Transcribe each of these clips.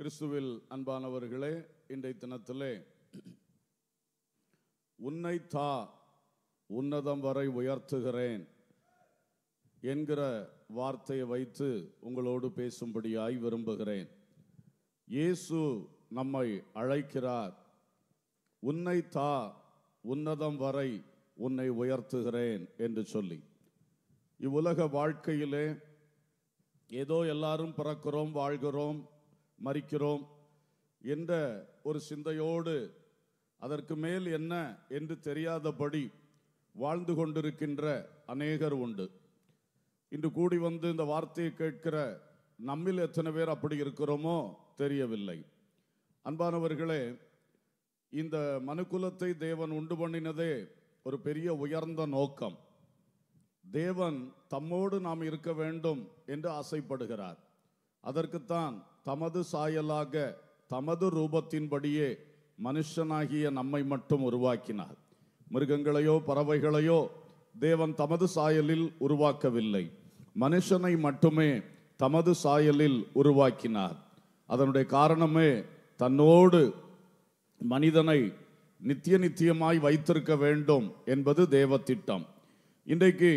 கிறிஸ்துவில் அன்பானவர்களே இன்றைய தினத்திலே உன்னை தா உன்னதம் வரை உயர்த்துகிறேன் என்கிற வார்த்தையை வைத்து உங்களோடு பேசும்படியாய் விரும்புகிறேன் இயேசு நம்மை அழைக்கிறார் உன்னை தா உன்னதம் வரை உன்னை உயர்த்துகிறேன் என்று சொல்லி இவ்வுலக வாழ்க்கையிலே ஏதோ எல்லாரும் பிறக்கிறோம் வாழ்கிறோம் மறிக்கிறோம் என்ற ஒரு சிந்தையோடு அதற்கு மேல் என்ன என்று தெரியாதபடி வாழ்ந்து கொண்டிருக்கின்ற அநேகர் உண்டு இன்று கூடி வந்து இந்த வார்த்தையை கேட்கிற நம்மில் எத்தனை பேர் அப்படி இருக்கிறோமோ தெரியவில்லை அன்பானவர்களே இந்த மனுக்குலத்தை தேவன் உண்டு பண்ணினதே ஒரு பெரிய உயர்ந்த நோக்கம் தேவன் தம்மோடு நாம் இருக்க வேண்டும் என்று ஆசைப்படுகிறார் அதற்குத்தான் தமது சாயலாக தமது ரூபத்தின்படியே மனுஷனாகிய நம்மை மட்டும் உருவாக்கினார் மிருகங்களையோ பறவைகளையோ தேவன் தமது சாயலில் உருவாக்கவில்லை மனுஷனை மட்டுமே தமது சாயலில் உருவாக்கினார் அதனுடைய காரணமே தன்னோடு மனிதனை நித்திய நித்தியமாய் வைத்திருக்க வேண்டும் என்பது தேவ திட்டம் இன்றைக்கு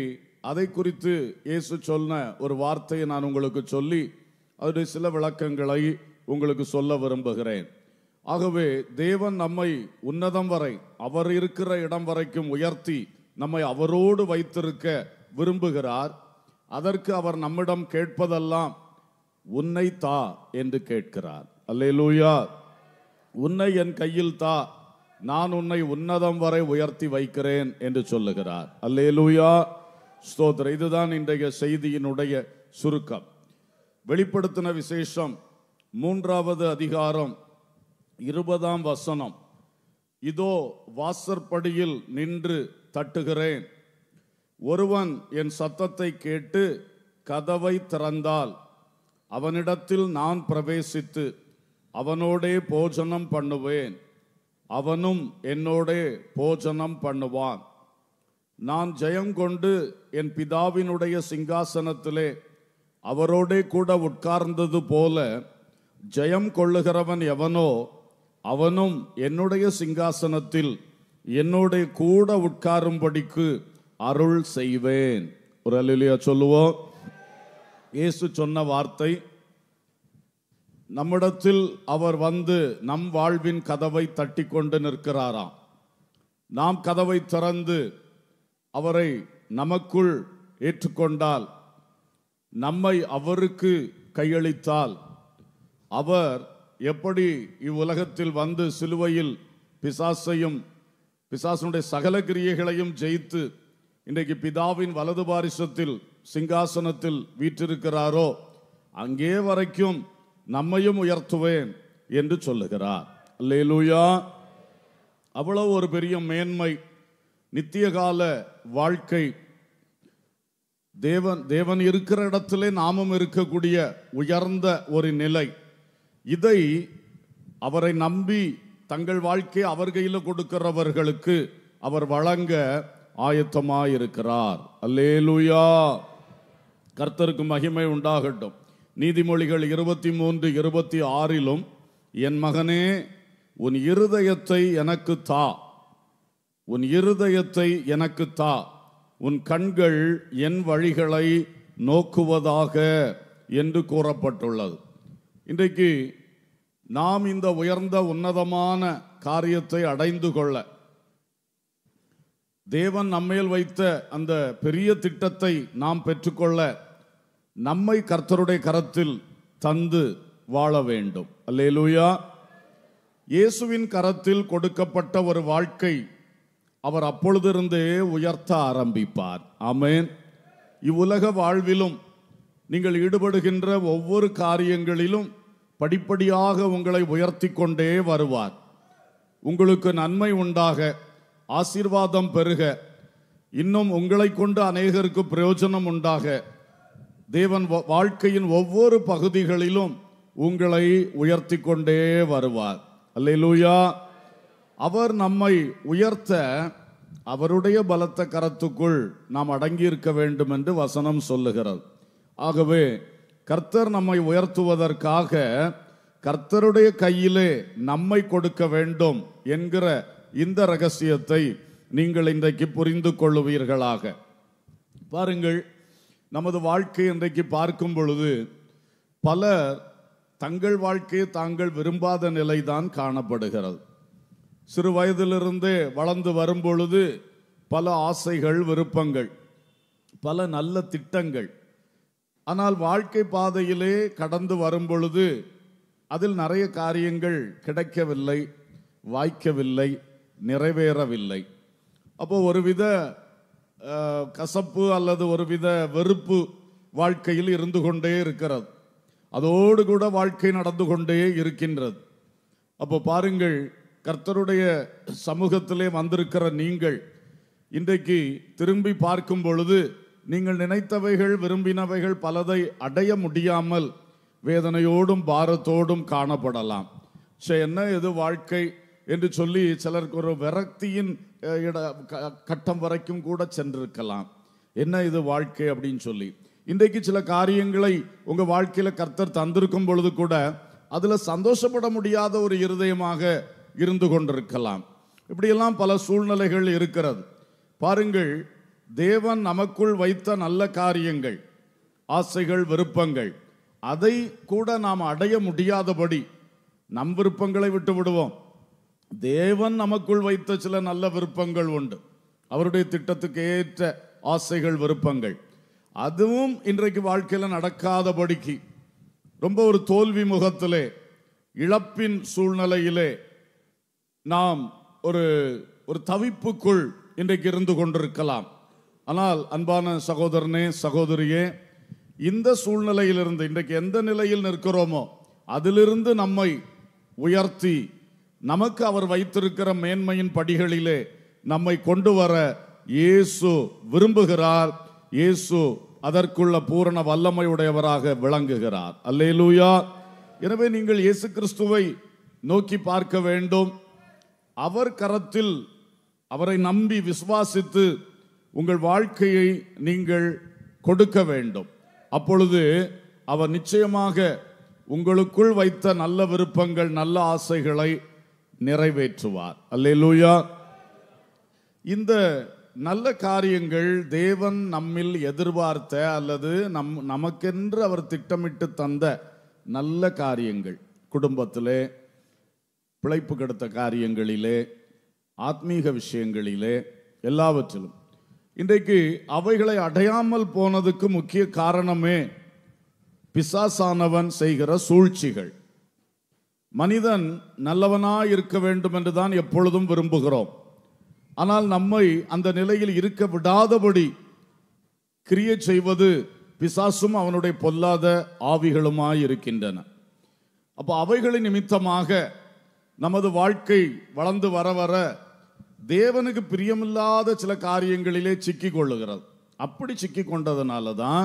அதை குறித்து இயேசு சொன்ன ஒரு வார்த்தையை நான் உங்களுக்கு சொல்லி அதனுடைய சில விளக்கங்களை உங்களுக்கு சொல்ல விரும்புகிறேன் ஆகவே தேவன் நம்மை உன்னதம் வரை அவர் இருக்கிற இடம் வரைக்கும் உயர்த்தி நம்மை அவரோடு வைத்திருக்க விரும்புகிறார் அதற்கு அவர் நம்மிடம் கேட்பதெல்லாம் உன்னை தா என்று கேட்கிறார் அல்லே லூயா உன்னை என் கையில் தா நான் உன்னை உன்னதம் வரை உயர்த்தி வைக்கிறேன் என்று சொல்லுகிறார் அல்லே லூயா இதுதான் இன்றைய செய்தியினுடைய சுருக்கம் வெளிப்படுத்தின விசேஷம் மூன்றாவது அதிகாரம் இருபதாம் வசனம் இதோ வாசற்படியில் நின்று தட்டுகிறேன் ஒருவன் என் சத்தத்தை கேட்டு கதவை திறந்தால் அவனிடத்தில் நான் பிரவேசித்து அவனோடே போஜனம் பண்ணுவேன் அவனும் என்னோடே போஜனம் பண்ணுவான் நான் ஜெயம் கொண்டு என் பிதாவினுடைய சிங்காசனத்திலே அவரோடே கூட உட்கார்ந்தது போல ஜெயம் கொள்ளுகிறவன் எவனோ அவனும் என்னுடைய சிங்காசனத்தில் என்னுடைய கூட உட்காரும்படிக்கு அருள் செய்வேன் ஒரு அலுலியா சொல்லுவோம் இயேசு சொன்ன வார்த்தை நம்மிடத்தில் அவர் வந்து நம் வாழ்வின் கதவை தட்டி கொண்டு நிற்கிறாராம் நாம் கதவை திறந்து அவரை நமக்குள் ஏற்றுக்கொண்டால் நம்மை அவருக்கு கையளித்தால் அவர் எப்படி இவ்வுலகத்தில் வந்து சிலுவையில் பிசாசையும் பிசாசனுடைய சகல கிரியைகளையும் ஜெயித்து இன்றைக்கு பிதாவின் வலது பாரிசத்தில் சிங்காசனத்தில் வீற்றிருக்கிறாரோ அங்கே வரைக்கும் நம்மையும் உயர்த்துவேன் என்று சொல்லுகிறார் அல்லேலூயா அவ்வளவு ஒரு பெரிய மேன்மை நித்திய கால வாழ்க்கை தேவன் தேவன் இருக்கிற இடத்திலே நாமும் இருக்கக்கூடிய உயர்ந்த ஒரு நிலை இதை அவரை நம்பி தங்கள் வாழ்க்கை அவர் கையில் கொடுக்கிறவர்களுக்கு அவர் வழங்க ஆயத்தமாக இருக்கிறார் அல்லேலுயா கர்த்தருக்கு மகிமை உண்டாகட்டும் நீதிமொழிகள் இருபத்தி மூன்று இருபத்தி ஆறிலும் என் மகனே உன் இருதயத்தை எனக்கு தா உன் இருதயத்தை எனக்கு தா உன் கண்கள் என் வழிகளை நோக்குவதாக என்று கூறப்பட்டுள்ளது இன்றைக்கு நாம் இந்த உயர்ந்த உன்னதமான காரியத்தை அடைந்து கொள்ள தேவன் நம்மையில் வைத்த அந்த பெரிய திட்டத்தை நாம் பெற்றுக்கொள்ள நம்மை கர்த்தருடைய கரத்தில் தந்து வாழ வேண்டும் அல்லேலூயா இயேசுவின் கரத்தில் கொடுக்கப்பட்ட ஒரு வாழ்க்கை அவர் அப்பொழுதிருந்தே உயர்த்த ஆரம்பிப்பார் அமேன் இவ்வுலக வாழ்விலும் நீங்கள் ஈடுபடுகின்ற ஒவ்வொரு காரியங்களிலும் படிப்படியாக உங்களை உயர்த்தி கொண்டே வருவார் உங்களுக்கு நன்மை உண்டாக ஆசீர்வாதம் பெருக இன்னும் உங்களை கொண்டு அநேகருக்கு பிரயோஜனம் உண்டாக தேவன் வாழ்க்கையின் ஒவ்வொரு பகுதிகளிலும் உங்களை உயர்த்தி கொண்டே வருவார் அல்லையிலூயா அவர் நம்மை உயர்த்த அவருடைய பலத்த கரத்துக்குள் நாம் அடங்கியிருக்க வேண்டும் என்று வசனம் சொல்லுகிறது ஆகவே கர்த்தர் நம்மை உயர்த்துவதற்காக கர்த்தருடைய கையிலே நம்மை கொடுக்க வேண்டும் என்கிற இந்த ரகசியத்தை நீங்கள் இன்றைக்கு புரிந்து கொள்ளுவீர்களாக பாருங்கள் நமது வாழ்க்கை இன்றைக்கு பார்க்கும் பொழுது பலர் தங்கள் வாழ்க்கையை தாங்கள் விரும்பாத நிலைதான் காணப்படுகிறது சிறு வயதிலிருந்தே வளர்ந்து வரும் பொழுது பல ஆசைகள் விருப்பங்கள் பல நல்ல திட்டங்கள் ஆனால் வாழ்க்கை பாதையிலே கடந்து வரும் பொழுது அதில் நிறைய காரியங்கள் கிடைக்கவில்லை வாய்க்கவில்லை நிறைவேறவில்லை அப்போ ஒருவித கசப்பு அல்லது ஒருவித வெறுப்பு வாழ்க்கையில் இருந்து கொண்டே இருக்கிறது அதோடு கூட வாழ்க்கை நடந்து கொண்டே இருக்கின்றது அப்போ பாருங்கள் கர்த்தருடைய சமூகத்திலே வந்திருக்கிற நீங்கள் இன்றைக்கு திரும்பி பார்க்கும் பொழுது நீங்கள் நினைத்தவைகள் விரும்பினவைகள் பலதை அடைய முடியாமல் வேதனையோடும் பாரத்தோடும் காணப்படலாம் சே என்ன இது வாழ்க்கை என்று சொல்லி சிலருக்கு ஒரு விரக்தியின் இட கட்டம் வரைக்கும் கூட சென்றிருக்கலாம் என்ன இது வாழ்க்கை அப்படின்னு சொல்லி இன்றைக்கு சில காரியங்களை உங்கள் வாழ்க்கையில் கர்த்தர் தந்திருக்கும் பொழுது கூட அதில் சந்தோஷப்பட முடியாத ஒரு இருதயமாக இருந்து கொண்டிருக்கலாம் இப்படியெல்லாம் பல சூழ்நிலைகள் இருக்கிறது பாருங்கள் தேவன் நமக்குள் வைத்த நல்ல காரியங்கள் ஆசைகள் விருப்பங்கள் அதை கூட நாம் அடைய முடியாதபடி நம் விருப்பங்களை விட்டு விடுவோம் தேவன் நமக்குள் வைத்த சில நல்ல விருப்பங்கள் உண்டு அவருடைய திட்டத்துக்கு ஏற்ற ஆசைகள் விருப்பங்கள் அதுவும் இன்றைக்கு வாழ்க்கையில் நடக்காதபடிக்கு ரொம்ப ஒரு தோல்வி முகத்திலே இழப்பின் சூழ்நிலையிலே நாம் ஒரு ஒரு தவிப்புக்குள் இன்றைக்கு இருந்து கொண்டிருக்கலாம் ஆனால் அன்பான சகோதரனே சகோதரியே இந்த சூழ்நிலையிலிருந்து இன்றைக்கு எந்த நிலையில் நிற்கிறோமோ அதிலிருந்து நம்மை உயர்த்தி நமக்கு அவர் வைத்திருக்கிற மேன்மையின் படிகளிலே நம்மை கொண்டு வர இயேசு விரும்புகிறார் இயேசு அதற்குள்ள பூரண வல்லமை உடையவராக விளங்குகிறார் அல்லேலூயா எனவே நீங்கள் இயேசு கிறிஸ்துவை நோக்கி பார்க்க வேண்டும் அவர் கரத்தில் அவரை நம்பி விசுவாசித்து உங்கள் வாழ்க்கையை நீங்கள் கொடுக்க வேண்டும் அப்பொழுது அவர் நிச்சயமாக உங்களுக்குள் வைத்த நல்ல விருப்பங்கள் நல்ல ஆசைகளை நிறைவேற்றுவார் அல்லேலூயா இந்த நல்ல காரியங்கள் தேவன் நம்மில் எதிர்பார்த்த அல்லது நம் நமக்கென்று அவர் திட்டமிட்டு தந்த நல்ல காரியங்கள் குடும்பத்திலே பிழைப்பு கடத்த காரியங்களிலே ஆத்மீக விஷயங்களிலே எல்லாவற்றிலும் இன்றைக்கு அவைகளை அடையாமல் போனதுக்கு முக்கிய காரணமே பிசாசானவன் செய்கிற சூழ்ச்சிகள் மனிதன் நல்லவனாக இருக்க வேண்டும் என்று தான் எப்பொழுதும் விரும்புகிறோம் ஆனால் நம்மை அந்த நிலையில் இருக்க விடாதபடி கிரியை செய்வது பிசாசும் அவனுடைய பொல்லாத ஆவிகளுமாய் இருக்கின்றன அப்போ அவைகளின் நிமித்தமாக நமது வாழ்க்கை வளர்ந்து வர வர தேவனுக்கு பிரியமில்லாத சில காரியங்களிலே சிக்கி கொள்ளுகிறது அப்படி சிக்கி கொண்டதுனால தான்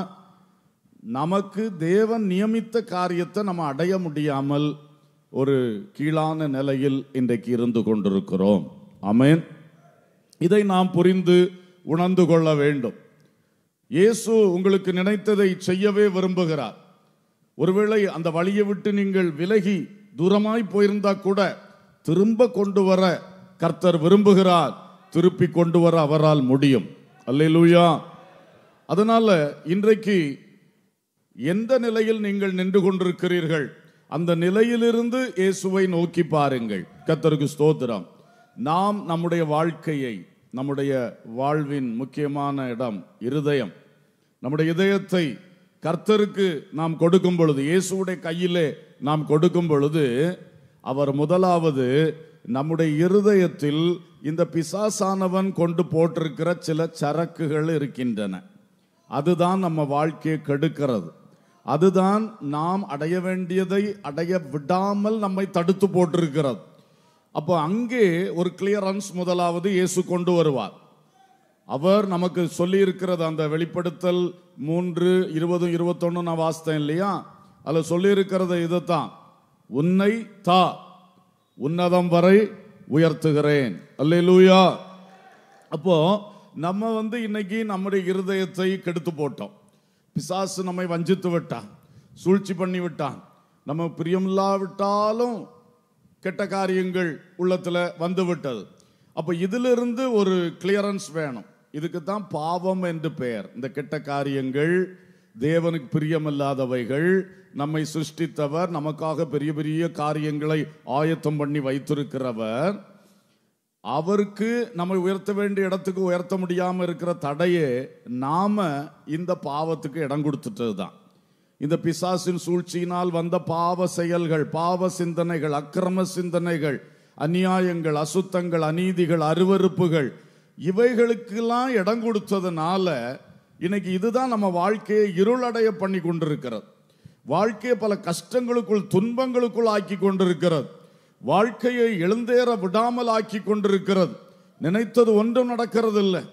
நமக்கு தேவன் நியமித்த காரியத்தை நம்ம அடைய முடியாமல் ஒரு கீழான நிலையில் இன்றைக்கு இருந்து கொண்டிருக்கிறோம் அமேன் இதை நாம் புரிந்து உணர்ந்து கொள்ள வேண்டும் இயேசு உங்களுக்கு நினைத்ததை செய்யவே விரும்புகிறார் ஒருவேளை அந்த வழியை விட்டு நீங்கள் விலகி தூரமாய் போயிருந்தா கூட திரும்ப கொண்டு வர கர்த்தர் விரும்புகிறார் திருப்பி கொண்டு வர அவரால் முடியும் அல்லையிலூயா அதனால இன்றைக்கு எந்த நிலையில் நீங்கள் நின்று கொண்டிருக்கிறீர்கள் அந்த நிலையிலிருந்து இயேசுவை நோக்கி பாருங்கள் கத்தருக்கு ஸ்தோத்திரம் நாம் நம்முடைய வாழ்க்கையை நம்முடைய வாழ்வின் முக்கியமான இடம் இருதயம் நம்முடைய இதயத்தை கர்த்தருக்கு நாம் கொடுக்கும் பொழுது இயேசுடைய கையிலே நாம் கொடுக்கும் பொழுது அவர் முதலாவது நம்முடைய இருதயத்தில் இந்த பிசாசானவன் கொண்டு போட்டிருக்கிற சில சரக்குகள் இருக்கின்றன அதுதான் நம்ம வாழ்க்கையை கெடுக்கிறது அதுதான் நாம் அடைய வேண்டியதை அடைய விடாமல் நம்மை தடுத்து போட்டிருக்கிறது அப்போ அங்கே ஒரு கிளியரன்ஸ் முதலாவது இயேசு கொண்டு வருவார் அவர் நமக்கு சொல்லியிருக்கிறது அந்த வெளிப்படுத்தல் மூன்று இருபதும் இருபத்தொன்னு நான் வாசித்தேன் இல்லையா அதில் சொல்லியிருக்கிறது இதுதான் உன்னை தா உன்னதம் வரை உயர்த்துகிறேன் லூயா அப்போ நம்ம வந்து இன்னைக்கு நம்முடைய இருதயத்தை கெடுத்து போட்டோம் பிசாசு நம்மை வஞ்சித்து விட்டான் சூழ்ச்சி பண்ணி விட்டான் நம்ம பிரியமில்லாவிட்டாலும் கெட்ட காரியங்கள் உள்ளத்தில் வந்து விட்டது அப்போ இதிலிருந்து ஒரு கிளியரன்ஸ் வேணும் இதுக்கு தான் பாவம் என்று பெயர் இந்த கெட்ட காரியங்கள் தேவனுக்கு பிரியமில்லாதவைகள் நம்மை சிருஷ்டித்தவர் நமக்காக பெரிய பெரிய காரியங்களை ஆயத்தம் பண்ணி வைத்திருக்கிறவர் அவருக்கு நம்மை உயர்த்த வேண்டிய இடத்துக்கு உயர்த்த முடியாமல் இருக்கிற தடையே நாம் இந்த பாவத்துக்கு இடம் கொடுத்துட்டது தான் இந்த பிசாசின் சூழ்ச்சியினால் வந்த பாவ செயல்கள் பாவ சிந்தனைகள் அக்கிரம சிந்தனைகள் அநியாயங்கள் அசுத்தங்கள் அநீதிகள் அருவறுப்புகள் இவைகளுக்கெல்லாம் இடம் கொடுத்ததுனால இன்னைக்கு இதுதான் நம்ம வாழ்க்கையை இருளடைய பண்ணி கொண்டிருக்கிறது வாழ்க்கையை பல கஷ்டங்களுக்குள் துன்பங்களுக்குள் ஆக்கி கொண்டிருக்கிறது வாழ்க்கையை எழுந்தேற விடாமல் ஆக்கி கொண்டிருக்கிறது நினைத்தது ஒன்றும் நடக்கிறது இல்லை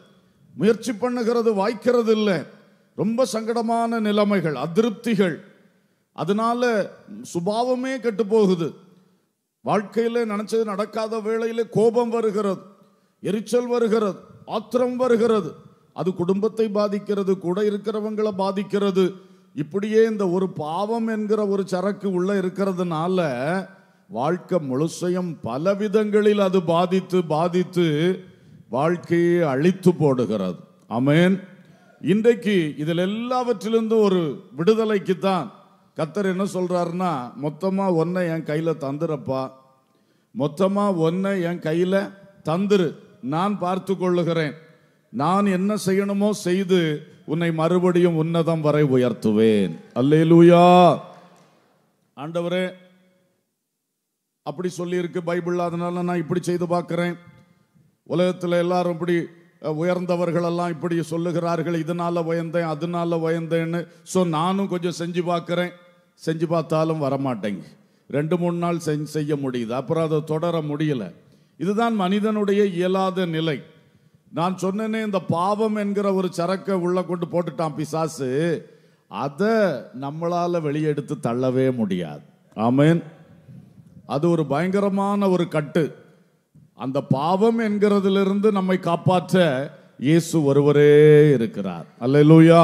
முயற்சி பண்ணுகிறது வாய்க்கிறது இல்லை ரொம்ப சங்கடமான நிலைமைகள் அதிருப்திகள் அதனால சுபாவமே கெட்டு போகுது வாழ்க்கையில் நினச்சது நடக்காத வேளையில் கோபம் வருகிறது எரிச்சல் வருகிறது ஆத்திரம் வருகிறது அது குடும்பத்தை பாதிக்கிறது கூட இருக்கிறவங்களை பாதிக்கிறது இப்படியே இந்த ஒரு பாவம் என்கிற ஒரு சரக்கு உள்ள இருக்கிறதுனால வாழ்க்கை முழுசையும் பல விதங்களில் அது பாதித்து பாதித்து வாழ்க்கையை அழித்து போடுகிறது அமேன் இன்றைக்கு இதில் எல்லாவற்றிலிருந்தும் ஒரு விடுதலைக்கு தான் கத்தர் என்ன சொல்றாருன்னா மொத்தமாக ஒன்றை என் கையில் தந்துருப்பா மொத்தமாக ஒன்றை என் கையில் தந்துரு நான் பார்த்து கொள்ளுகிறேன் நான் என்ன செய்யணுமோ செய்து உன்னை மறுபடியும் உன்னதம் வரை உயர்த்துவேன் அல்லே லூயா ஆண்டவரே அப்படி சொல்லியிருக்கு பைபிள் அதனால நான் இப்படி செய்து பார்க்குறேன் உலகத்தில் எல்லாரும் இப்படி உயர்ந்தவர்கள் எல்லாம் இப்படி சொல்லுகிறார்கள் இதனால உயர்ந்தேன் அதனால உயர்ந்தேன்னு ஸோ நானும் கொஞ்சம் செஞ்சு பார்க்குறேன் செஞ்சு பார்த்தாலும் வரமாட்டேங்க ரெண்டு மூணு நாள் செஞ்சு செய்ய முடியுது அப்புறம் அதை தொடர முடியலை இதுதான் மனிதனுடைய இயலாத நிலை நான் சொன்னேனே இந்த பாவம் என்கிற ஒரு சரக்கை உள்ள கொண்டு போட்டுட்டான் பிசாசு அதை நம்மளால் வெளியெடுத்து தள்ளவே முடியாது ஆமேன் அது ஒரு பயங்கரமான ஒரு கட்டு அந்த பாவம் என்கிறதிலிருந்து நம்மை காப்பாற்ற இயேசு ஒருவரே இருக்கிறார் அல்ல லூயா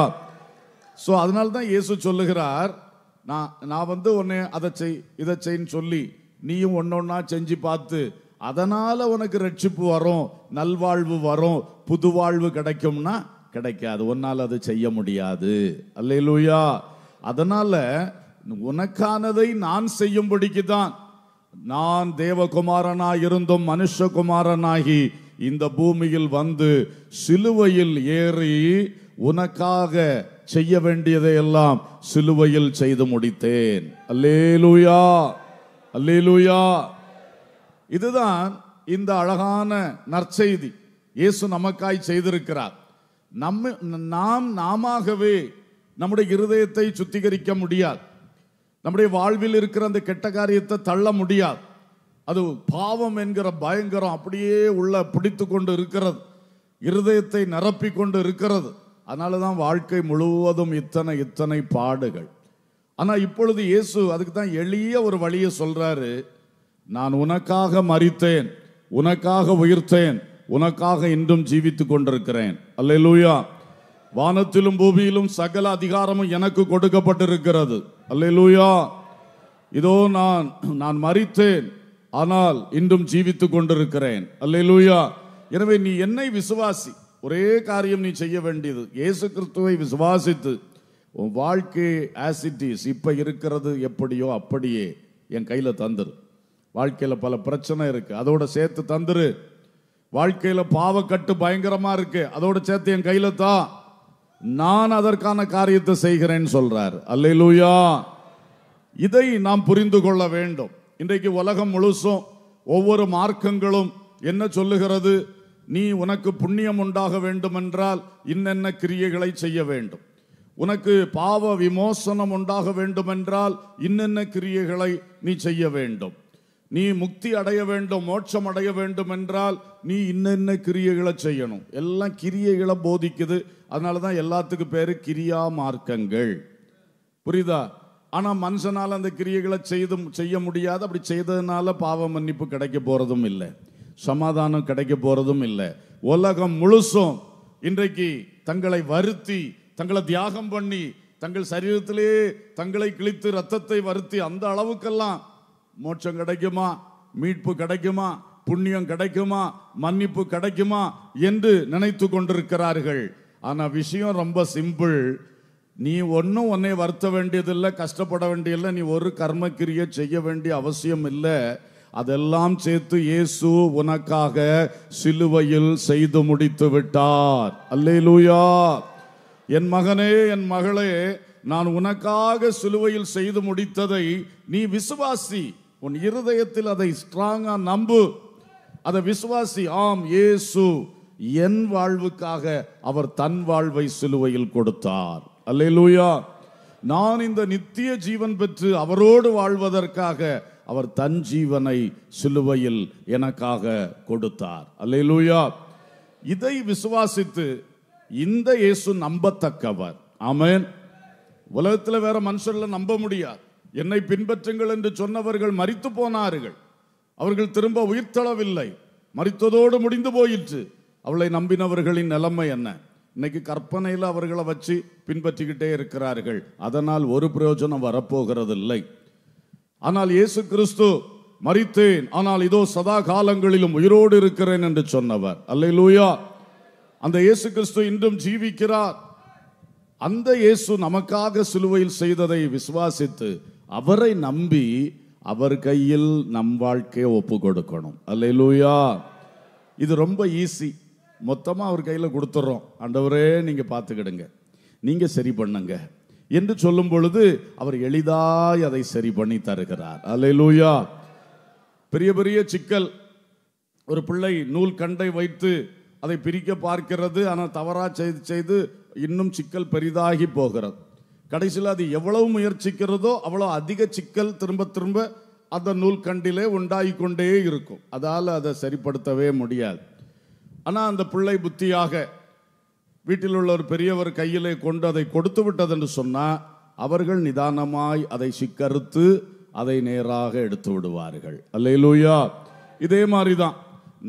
ஸோ அதனால்தான் இயேசு சொல்லுகிறார் நான் நான் வந்து உன்னை அதை செய் இதை செய்ன்னு சொல்லி நீயும் ஒன்று ஒன்றா செஞ்சு பார்த்து அதனால் உனக்கு ரட்சிப்பு வரும் நல்வாழ்வு வரும் புது வாழ்வு கிடைக்கும்னா கிடைக்காது உன்னால் அது செய்ய முடியாது அல்லையிலூயா அதனால் உனக்கானதை நான் செய்யும்படிக்கு தான் நான் தேவகுமாரனாக இருந்தும் மனுஷகுமாரனாகி இந்த பூமியில் வந்து சிலுவையில் ஏறி உனக்காக செய்ய வேண்டியதை எல்லாம் சிலுவையில் செய்து முடித்தேன் அல்லேலூயா அல்லேலூயா இதுதான் இந்த அழகான நற்செய்தி இயேசு நமக்காய் செய்திருக்கிறார் நம்ம நாம் நாமவே நம்முடைய இருதயத்தை சுத்திகரிக்க முடியாது நம்முடைய வாழ்வில் இருக்கிற அந்த கெட்ட காரியத்தை தள்ள முடியாது அது பாவம் என்கிற பயங்கரம் அப்படியே உள்ள பிடித்து கொண்டு இருக்கிறது இருதயத்தை நிரப்பி கொண்டு இருக்கிறது அதனால தான் வாழ்க்கை முழுவதும் இத்தனை இத்தனை பாடுகள் ஆனால் இப்பொழுது இயேசு அதுக்கு தான் எளிய ஒரு வழியை சொல்கிறாரு நான் உனக்காக மறித்தேன் உனக்காக உயிர்த்தேன் உனக்காக இன்றும் ஜீவித்து கொண்டிருக்கிறேன் லூயா வானத்திலும் பூமியிலும் சகல அதிகாரமும் எனக்கு கொடுக்கப்பட்டிருக்கிறது லூயா இதோ நான் நான் மறித்தேன் ஆனால் இன்றும் ஜீவித்து கொண்டிருக்கிறேன் லூயா எனவே நீ என்னை விசுவாசி ஒரே காரியம் நீ செய்ய வேண்டியது இயேசு கிறிஸ்துவை விசுவாசித்து உன் வாழ்க்கை ஆசிட்டிஸ் இப்போ இருக்கிறது எப்படியோ அப்படியே என் கையில் தந்துரு வாழ்க்கையில் பல பிரச்சனை இருக்குது அதோட சேர்த்து தந்துரு வாழ்க்கையில் பாவக்கட்டு பயங்கரமாக இருக்குது அதோட சேர்த்து என் கையில தான் நான் அதற்கான காரியத்தை செய்கிறேன்னு சொல்கிறார் அல்லையிலூயா இதை நாம் புரிந்து கொள்ள வேண்டும் இன்றைக்கு உலகம் முழுசும் ஒவ்வொரு மார்க்கங்களும் என்ன சொல்லுகிறது நீ உனக்கு புண்ணியம் உண்டாக வேண்டுமென்றால் இன்னென்ன கிரியைகளை செய்ய வேண்டும் உனக்கு பாவ விமோசனம் உண்டாக வேண்டுமென்றால் இன்னென்ன கிரியைகளை நீ செய்ய வேண்டும் நீ முக்தி அடைய வேண்டும் மோட்சம் அடைய வேண்டும் என்றால் நீ இன்ன இன்ன கிரியைகளை செய்யணும் எல்லாம் கிரியைகளை போதிக்குது அதனால தான் எல்லாத்துக்கு பேர் கிரியா மார்க்கங்கள் புரியுதா ஆனால் மனுஷனால் அந்த கிரியைகளை செய்து செய்ய முடியாது அப்படி செய்ததுனால பாவ மன்னிப்பு கிடைக்க போகிறதும் இல்லை சமாதானம் கிடைக்க போகிறதும் இல்லை உலகம் முழுசும் இன்றைக்கு தங்களை வருத்தி தங்களை தியாகம் பண்ணி தங்கள் சரீரத்திலேயே தங்களை கிழித்து ரத்தத்தை வருத்தி அந்த அளவுக்கெல்லாம் மோட்சம் கிடைக்குமா மீட்பு கிடைக்குமா புண்ணியம் கிடைக்குமா மன்னிப்பு கிடைக்குமா என்று நினைத்து கொண்டிருக்கிறார்கள் ஆனால் விஷயம் ரொம்ப சிம்பிள் நீ ஒன்றும் உன்னை வருத்த வேண்டியதில்லை கஷ்டப்பட வேண்டியதில்லை நீ ஒரு கர்மக்கிரியை செய்ய வேண்டிய அவசியம் இல்லை அதெல்லாம் சேர்த்து இயேசு உனக்காக சிலுவையில் செய்து முடித்து விட்டார் அல்லே லூயா என் மகனே என் மகளே நான் உனக்காக சிலுவையில் செய்து முடித்ததை நீ விசுவாசி உன் இருதயத்தில் அதை ஸ்ட்ராங்காக நம்பு அதை விசுவாசி ஆம் ஏசு என் வாழ்வுக்காக அவர் தன் வாழ்வை சிலுவையில் கொடுத்தார் அல்லேலூயா நான் இந்த நித்திய ஜீவன் பெற்று அவரோடு வாழ்வதற்காக அவர் தன் ஜீவனை சிலுவையில் எனக்காக கொடுத்தார் அல்லேலூயா இதை விசுவாசித்து இந்த இயேசு நம்பத்தக்கவர் ஆமேன் உலகத்தில் வேற மனுஷர்ல நம்ப முடியாது என்னை பின்பற்றுங்கள் என்று சொன்னவர்கள் மறித்து போனார்கள் அவர்கள் திரும்ப உயிர்த்தளவில்லை மறித்ததோடு முடிந்து போயிற்று அவளை நம்பினவர்களின் நிலைமை என்ன இன்னைக்கு கற்பனையில் அவர்களை வச்சு பின்பற்றிக்கிட்டே இருக்கிறார்கள் அதனால் ஒரு பிரயோஜனம் வரப்போகிறது இல்லை ஆனால் இயேசு கிறிஸ்து மறித்தேன் ஆனால் இதோ சதா காலங்களிலும் உயிரோடு இருக்கிறேன் என்று சொன்னவர் அல்லை லூயா அந்த இயேசு கிறிஸ்து இன்றும் ஜீவிக்கிறார் அந்த இயேசு நமக்காக சிலுவையில் செய்ததை விசுவாசித்து அவரை நம்பி அவர் கையில் நம் வாழ்க்கையை ஒப்பு கொடுக்கணும் அல்லையிலூயா இது ரொம்ப ஈஸி மொத்தமாக அவர் கையில் கொடுத்துட்றோம் அண்டவரே நீங்கள் பார்த்துக்கிடுங்க நீங்கள் சரி பண்ணுங்க என்று சொல்லும் பொழுது அவர் எளிதாய் அதை சரி பண்ணி தருகிறார் அல்லையிலூயா பெரிய பெரிய சிக்கல் ஒரு பிள்ளை நூல் கண்டை வைத்து அதை பிரிக்க பார்க்கிறது ஆனால் தவறாக செய்து செய்து இன்னும் சிக்கல் பெரிதாகி போகிறது கடைசியில் அது எவ்வளவு முயற்சிக்கிறதோ அவ்வளோ அதிக சிக்கல் திரும்ப திரும்ப அந்த நூல்கண்டிலே உண்டாகி கொண்டே இருக்கும் அதால் அதை சரிப்படுத்தவே முடியாது ஆனால் அந்த பிள்ளை புத்தியாக வீட்டில் உள்ள ஒரு பெரியவர் கையிலே கொண்டு அதை கொடுத்து விட்டதென்று சொன்னால் அவர்கள் நிதானமாய் அதை சிக்கறுத்து அதை நேராக எடுத்து விடுவார்கள் அல்லையிலூயா இதே மாதிரி தான்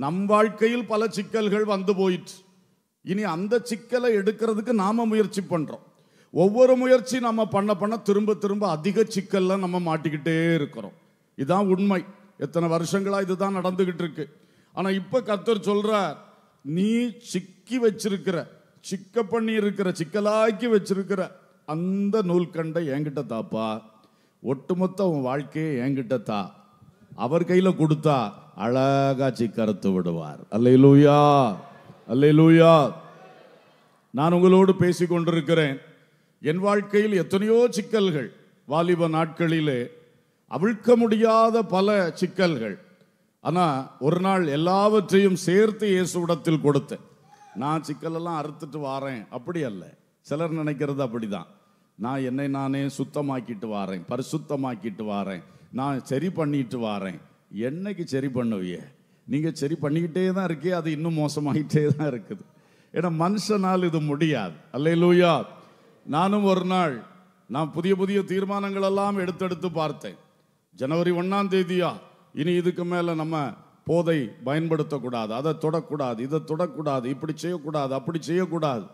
நம் வாழ்க்கையில் பல சிக்கல்கள் வந்து போயிற்று இனி அந்த சிக்கலை எடுக்கிறதுக்கு நாம முயற்சி பண்ணுறோம் ஒவ்வொரு முயற்சி நம்ம பண்ண பண்ண திரும்ப திரும்ப அதிக சிக்கல்ல நம்ம மாட்டிக்கிட்டே இருக்கிறோம் இதுதான் உண்மை எத்தனை வருஷங்களாக இதுதான் நடந்துகிட்டு இருக்கு ஆனால் இப்போ கத்தர் சொல்ற நீ சிக்கி வச்சிருக்கிற சிக்க பண்ணி இருக்கிற சிக்கலாக்கி வச்சிருக்கிற அந்த நூல்கண்டை என்கிட்ட தாப்பா ஒட்டுமொத்த உன் வாழ்க்கையை என்கிட்ட தா அவர் கையில் கொடுத்தா அழகா சிக்கரத்து விடுவார் அல்லை லூயா அல்லை லூயா நான் உங்களோடு பேசி கொண்டிருக்கிறேன் என் வாழ்க்கையில் எத்தனையோ சிக்கல்கள் வாலிப நாட்களிலே அவிழ்க்க முடியாத பல சிக்கல்கள் ஆனால் ஒரு நாள் எல்லாவற்றையும் சேர்த்து இயேசுவிடத்தில் கொடுத்தேன் நான் சிக்கலெல்லாம் அறுத்துட்டு வாரேன் அப்படி அல்ல சிலர் நினைக்கிறது அப்படிதான் நான் என்னை நானே சுத்தமாக்கிட்டு வாரேன் பரிசுத்தமாக்கிட்டு வாரேன் நான் சரி பண்ணிட்டு வாரேன் என்னைக்கு சரி பண்ணுவிய நீங்கள் சரி பண்ணிக்கிட்டே தான் இருக்கே அது இன்னும் மோசமாகிட்டே தான் இருக்குது ஏன்னா மனுஷனால் இது முடியாது அல்லையிலூயா நானும் ஒரு நாள் நான் புதிய புதிய தீர்மானங்கள் எல்லாம் எடுத்தெடுத்து பார்த்தேன் ஜனவரி ஒன்றாம் தேதியா இனி இதுக்கு மேலே நம்ம போதை பயன்படுத்தக்கூடாது அதை தொடக்கூடாது இதை தொடக்கூடாது இப்படி செய்யக்கூடாது அப்படி செய்யக்கூடாது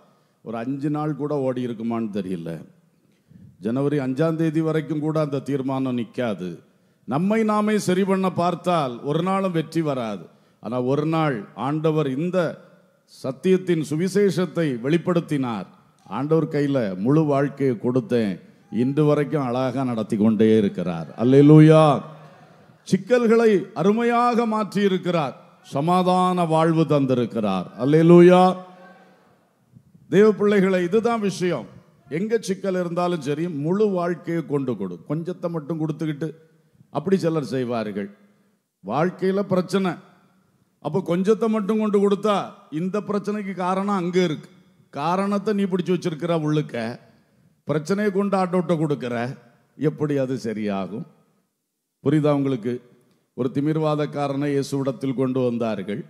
ஒரு அஞ்சு நாள் கூட ஓடி இருக்குமான்னு தெரியல ஜனவரி அஞ்சாம் தேதி வரைக்கும் கூட அந்த தீர்மானம் நிற்காது நம்மை நாமே சரி பண்ண பார்த்தால் ஒரு நாளும் வெற்றி வராது ஆனால் ஒரு நாள் ஆண்டவர் இந்த சத்தியத்தின் சுவிசேஷத்தை வெளிப்படுத்தினார் ஆண்டவர் கையில் முழு வாழ்க்கையை கொடுத்தேன் இன்று வரைக்கும் அழகாக நடத்தி கொண்டே இருக்கிறார் அல்லூயா சிக்கல்களை அருமையாக மாற்றி இருக்கிறார் சமாதான வாழ்வு தந்திருக்கிறார் அல்லூயா தெய்வ பிள்ளைகளை இதுதான் விஷயம் எங்க சிக்கல் இருந்தாலும் சரி முழு வாழ்க்கையை கொண்டு கொடு கொஞ்சத்தை மட்டும் கொடுத்துக்கிட்டு அப்படி சிலர் செய்வார்கள் வாழ்க்கையில் பிரச்சனை அப்போ கொஞ்சத்தை மட்டும் கொண்டு கொடுத்தா இந்த பிரச்சனைக்கு காரணம் அங்கே இருக்கு காரணத்தை நீ பிடிச்சி வச்சிருக்கிற உள்ளுக்க பிரச்சனையை கொண்டு ஆட்டோட்டை கொடுக்குற எப்படி அது சரியாகும் புரியுதா உங்களுக்கு ஒரு திமிர்வாதக்காரனை இயேசுவிடத்தில் கொண்டு வந்தார்கள்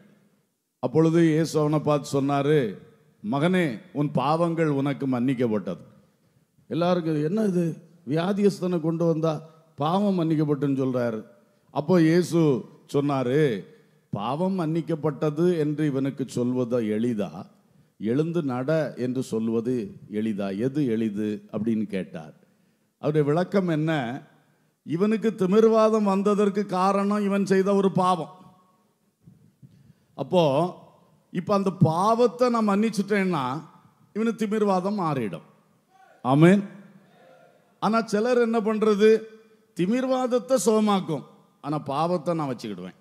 அப்பொழுது இயேசு அவனை பார்த்து சொன்னார் மகனே உன் பாவங்கள் உனக்கு மன்னிக்கப்பட்டது எல்லாருக்கும் என்ன இது வியாதியஸ்தனை கொண்டு வந்தா பாவம் மன்னிக்கப்பட்டுன்னு சொல்கிறாரு அப்போ இயேசு சொன்னார் பாவம் மன்னிக்கப்பட்டது என்று இவனுக்கு சொல்வதை எளிதா எழுந்து நட என்று சொல்வது எளிதா எது எளிது அப்படின்னு கேட்டார் அவருடைய விளக்கம் என்ன இவனுக்கு திமிர்வாதம் வந்ததற்கு காரணம் இவன் செய்த ஒரு பாவம் அப்போ இப்போ அந்த பாவத்தை நான் மன்னிச்சுட்டேன்னா இவனு திமிர்வாதம் மாறிடும் ஆமேன் ஆனால் சிலர் என்ன பண்ணுறது திமிர்வாதத்தை சுகமாக்கும் ஆனால் பாவத்தை நான் வச்சுக்கிடுவேன்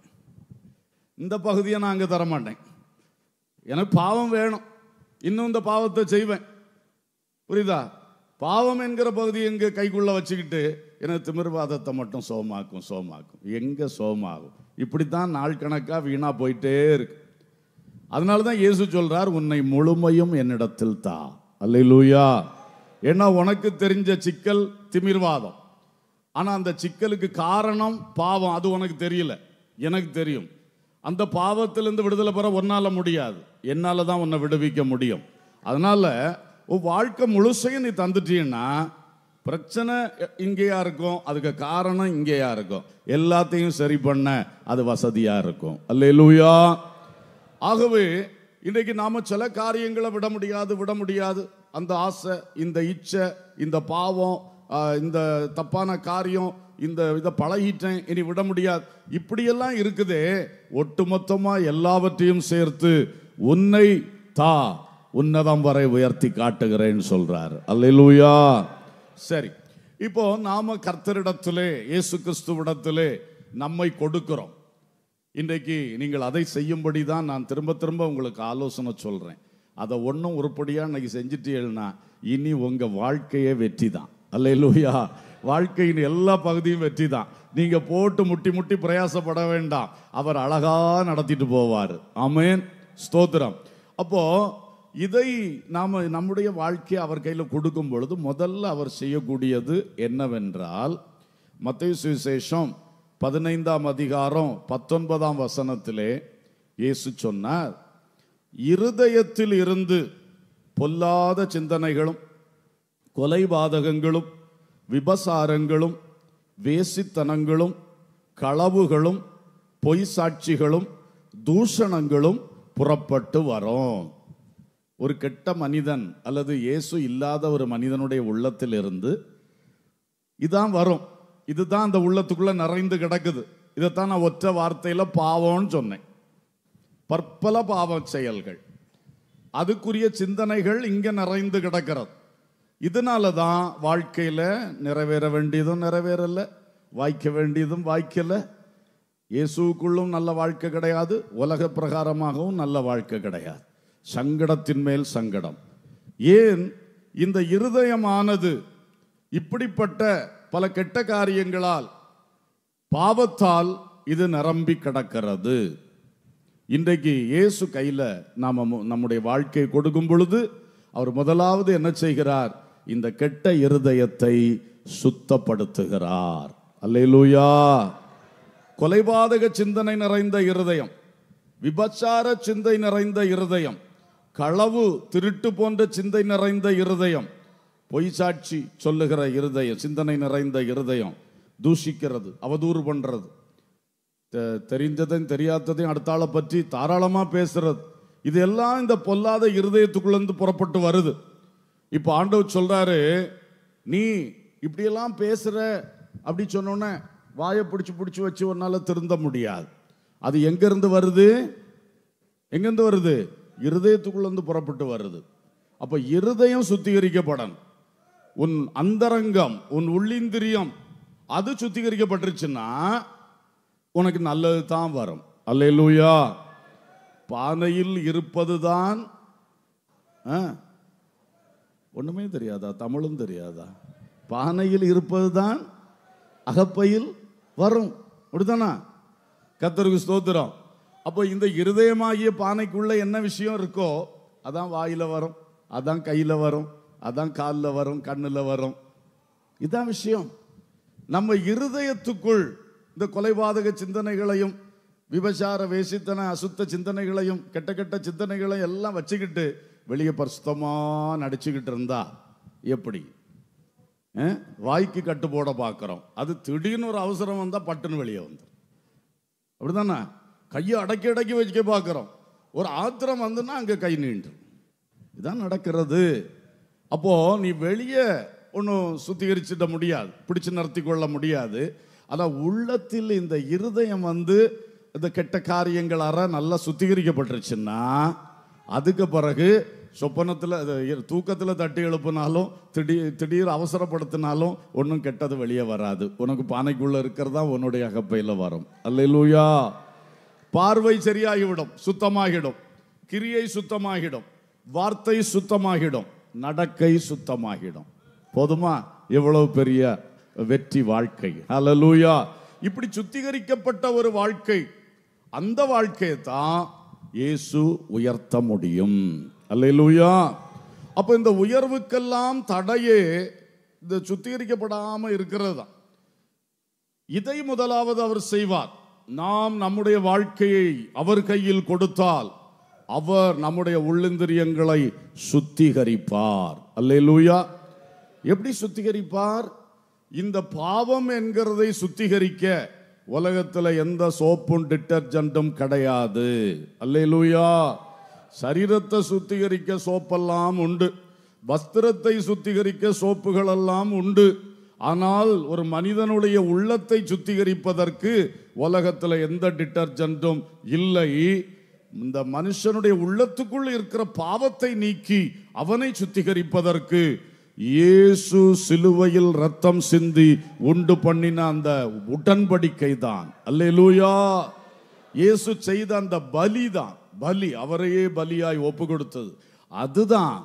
இந்த பகுதியை நான் அங்கே தரமாட்டேன் எனக்கு பாவம் வேணும் இன்னும் இந்த பாவத்தை செய்வேன் புரியுதா பாவம் என்கிற பகுதி எங்கே கைக்குள்ளே வச்சுக்கிட்டு எனக்கு திமிர்வாதத்தை மட்டும் சோமாக்கும் சோமாக்கும் எங்கே சோமாகும் இப்படி தான் நாள் கணக்காக வீணாக போயிட்டே இருக்கு அதனால தான் இயேசு சொல்கிறார் உன்னை முழுமையும் என்னிடத்தில் தா அல்ல லூயா ஏன்னா உனக்கு தெரிஞ்ச சிக்கல் திமிர்வாதம் ஆனால் அந்த சிக்கலுக்கு காரணம் பாவம் அது உனக்கு தெரியல எனக்கு தெரியும் அந்த பாவத்திலிருந்து விடுதலை பெற ஒன்னால முடியாது என்னால் தான் உன்னை விடுவிக்க முடியும் அதனால் உன் வாழ்க்கை முழுசையும் நீ தந்துட்டீன்னா பிரச்சனை இங்கேயா இருக்கும் அதுக்கு காரணம் இங்கேயா இருக்கும் எல்லாத்தையும் சரி பண்ண அது வசதியாக இருக்கும் அல்ல லூயா ஆகவே இன்றைக்கு நாம் சில காரியங்களை விட முடியாது விட முடியாது அந்த ஆசை இந்த இச்சை இந்த பாவம் இந்த தப்பான காரியம் இந்த இதை பழகிட்டேன் இனி விட முடியாது இப்படியெல்லாம் இருக்குதே ஒட்டுமொத்தமாக எல்லாவற்றையும் சேர்த்து உன்னை தா உன்னதம் வரை உயர்த்தி காட்டுகிறேன்னு சொல்றார் அல்லூயா சரி இப்போ நாம கர்த்தரிடத்திலே இயேசு கிறிஸ்துவிடத்திலே நம்மை கொடுக்கிறோம் இன்றைக்கு நீங்கள் அதை செய்யும்படி தான் நான் திரும்ப திரும்ப உங்களுக்கு ஆலோசனை சொல்கிறேன் அதை ஒன்றும் உருப்படியாக இன்னைக்கு செஞ்சிட்டீங்கன்னா இனி உங்கள் வாழ்க்கையே வெற்றி தான் அல்ல லூயா வாழ்க்கையின் எல்லா பகுதியும் வெற்றி தான் நீங்கள் போட்டு முட்டி முட்டி பிரயாசப்பட வேண்டாம் அவர் அழகாக நடத்திட்டு போவார் அமேன் ஸ்தோத்திரம் அப்போது இதை நாம் நம்முடைய வாழ்க்கையை அவர் கையில் கொடுக்கும் பொழுது முதல்ல அவர் செய்யக்கூடியது என்னவென்றால் மத்திய சுவிசேஷம் பதினைந்தாம் அதிகாரம் பத்தொன்பதாம் வசனத்திலே இயேசு சொன்னார் இருதயத்தில் இருந்து பொல்லாத சிந்தனைகளும் கொலைபாதகங்களும் விபசாரங்களும் வேசித்தனங்களும் களவுகளும் பொய் சாட்சிகளும் தூஷணங்களும் புறப்பட்டு வரும் ஒரு கெட்ட மனிதன் அல்லது இயேசு இல்லாத ஒரு மனிதனுடைய உள்ளத்திலிருந்து இதான் வரும் இதுதான் அந்த உள்ளத்துக்குள்ளே நிறைந்து கிடக்குது இதைத்தான் நான் ஒற்ற வார்த்தையில் பாவம்னு சொன்னேன் பற்பல பாவ செயல்கள் அதுக்குரிய சிந்தனைகள் இங்கே நிறைந்து கிடக்கிறது இதனால தான் வாழ்க்கையில் நிறைவேற வேண்டியதும் நிறைவேறலை வாய்க்க வேண்டியதும் வாய்க்கலை இயேசுக்குள்ளும் நல்ல வாழ்க்கை கிடையாது உலக பிரகாரமாகவும் நல்ல வாழ்க்கை கிடையாது சங்கடத்தின் மேல் சங்கடம் ஏன் இந்த இருதயமானது இப்படிப்பட்ட பல கெட்ட காரியங்களால் பாவத்தால் இது நிரம்பி கிடக்கிறது இன்றைக்கு இயேசு கையில் நாம் நம்முடைய வாழ்க்கையை கொடுக்கும் பொழுது அவர் முதலாவது என்ன செய்கிறார் இந்த கெட்ட இருதயத்தை சுத்தப்படுத்துகிறார் அல்லையிலூயா கொலைபாதக சிந்தனை நிறைந்த இருதயம் விபச்சார சிந்தை நிறைந்த இருதயம் களவு திருட்டு போன்ற சிந்தை நிறைந்த இருதயம் பொய் சாட்சி சொல்லுகிற இருதயம் சிந்தனை நிறைந்த இருதயம் தூஷிக்கிறது அவதூறு பண்ணுறது தெரிஞ்சதையும் தெரியாததையும் அடுத்தாளை பற்றி தாராளமாக பேசுறது இது எல்லாம் இந்த பொல்லாத இருதயத்துக்குள்ளேருந்து புறப்பட்டு வருது இப்போ ஆண்டவர் சொல்கிறாரு நீ இப்படியெல்லாம் பேசுகிற அப்படி சொன்னோன்னே வாயை பிடிச்சி பிடிச்சி வச்சு உன்னால் திருந்த முடியாது அது எங்கேருந்து வருது எங்கேருந்து வருது இருதயத்துக்குள்ளேருந்து புறப்பட்டு வருது அப்போ இருதயம் சுத்திகரிக்கப்படணும் உன் அந்தரங்கம் உன் உள்ளிந்திரியம் அது சுத்திகரிக்கப்பட்டுருச்சுன்னா உனக்கு நல்லது தான் வரும் அல்ல பானையில் இருப்பது தான் ஒன்றுமே தெரியாதா தமிழும் தெரியாதா பானையில் இருப்பது தான் அகப்பையில் வரும் அப்படித்தானா கத்தருக்கு ஸ்தோத்திரம் அப்போ இந்த இருதயமாகிய பானைக்குள்ளே என்ன விஷயம் இருக்கோ அதான் வாயில் வரும் அதான் கையில் வரும் அதான் காலில் வரும் கண்ணில் வரும் இதான் விஷயம் நம்ம இருதயத்துக்குள் இந்த கொலைபாதக சிந்தனைகளையும் விபசார வேசித்தன அசுத்த சிந்தனைகளையும் கெட்ட கெட்ட சிந்தனைகளையும் எல்லாம் வச்சுக்கிட்டு வெளியே பிரசுத்தமாக நடிச்சுக்கிட்டு இருந்தா எப்படி வாய்க்கு கட்டு போட பார்க்குறோம் அது திடீர்னு ஒரு அவசரம் வந்தால் பட்டுன்னு வெளியே வந்துடும் அப்படி தானே கையை அடக்கி அடக்கி வச்சுக்க பார்க்குறோம் ஒரு ஆத்திரம் வந்துன்னா அங்கே கை நீண்டும் இதுதான் நடக்கிறது அப்போது நீ வெளியே ஒன்றும் சுத்திகரிச்சிட முடியாது பிடிச்சு நிறுத்தி கொள்ள முடியாது ஆனால் உள்ளத்தில் இந்த இருதயம் வந்து இந்த கெட்ட காரியங்களார நல்லா சுத்திகரிக்கப்பட்டுருச்சுன்னா அதுக்கு பிறகு சொப்பனத்தில் தூக்கத்தில் தட்டி எழுப்பினாலும் திடீர் திடீர் அவசரப்படுத்தினாலும் ஒன்றும் கெட்டது வெளியே வராது உனக்கு பானைக்குள்ளே இருக்கிறதா உன்னுடைய அகப்பையில் வரும் அல்லூயா பார்வை சரியாகிவிடும் சுத்தமாகிடும் கிரியை சுத்தமாகிடும் வார்த்தை சுத்தமாகிடும் நடக்கை சுத்தமாகிடும் போதுமா எவ்வளவு பெரிய வெற்றி வாழ்க்கை அலலூயா இப்படி சுத்திகரிக்கப்பட்ட ஒரு வாழ்க்கை அந்த வாழ்க்கையை தான் இயேசு உயர்த்த முடியும் அல்லையிலூயா அப்போ இந்த உயர்வுக்கெல்லாம் தடையே இந்த சுத்திகரிக்கப்படாமல் இருக்கிறது தான் இதை முதலாவது அவர் செய்வார் நாம் நம்முடைய வாழ்க்கையை அவர் கையில் கொடுத்தால் அவர் நம்முடைய உள்ளிந்திரியங்களை சுத்திகரிப்பார் அல்லையிலூயா எப்படி சுத்திகரிப்பார் இந்த பாவம் என்கிறதை சுத்திகரிக்க உலகத்தில் எந்த சோப்பும் டிட்டர்ஜென்ட்டும் கிடையாது அல்லையிலூயா சரீரத்தை சுத்திகரிக்க சோப்பெல்லாம் உண்டு வஸ்திரத்தை சுத்திகரிக்க சோப்புகள் எல்லாம் உண்டு ஆனால் ஒரு மனிதனுடைய உள்ளத்தை சுத்திகரிப்பதற்கு உலகத்தில் எந்த டிட்டர்ஜென்ட்டும் இல்லை இந்த மனுஷனுடைய உள்ளத்துக்குள் இருக்கிற பாவத்தை நீக்கி அவனை சுத்திகரிப்பதற்கு இயேசு சிலுவையில் ரத்தம் சிந்தி உண்டு பண்ணின அந்த உடன்படிக்கை தான் அல்ல இயேசு செய்த அந்த பலி தான் பலி அவரையே பலியாய் ஒப்பு கொடுத்தது அதுதான்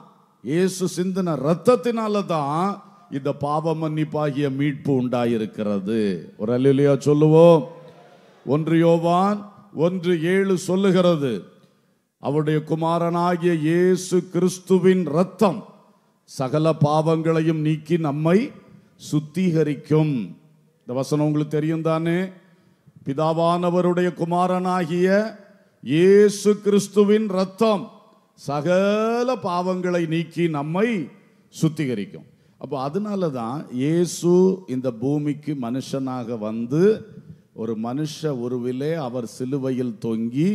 இயேசு சிந்தன ரத்தத்தினால தான் இந்த பாவ மன்னிப்பாகிய மீட்பு உண்டாயிருக்கிறது ஒரு அல்லையா சொல்லுவோம் ஒன்று யோவான் ஒன்று ஏழு சொல்லுகிறது அவருடைய குமாரனாகிய இயேசு கிறிஸ்துவின் ரத்தம் சகல பாவங்களையும் நீக்கி நம்மை சுத்திகரிக்கும் இந்த வசனம் உங்களுக்கு தெரியும் தானே பிதாவானவருடைய குமாரனாகிய இயேசு கிறிஸ்துவின் ரத்தம் சகல பாவங்களை நீக்கி நம்மை சுத்திகரிக்கும் அப்போ அதனால தான் இயேசு இந்த பூமிக்கு மனுஷனாக வந்து ஒரு மனுஷ உருவிலே அவர் சிலுவையில் தொங்கி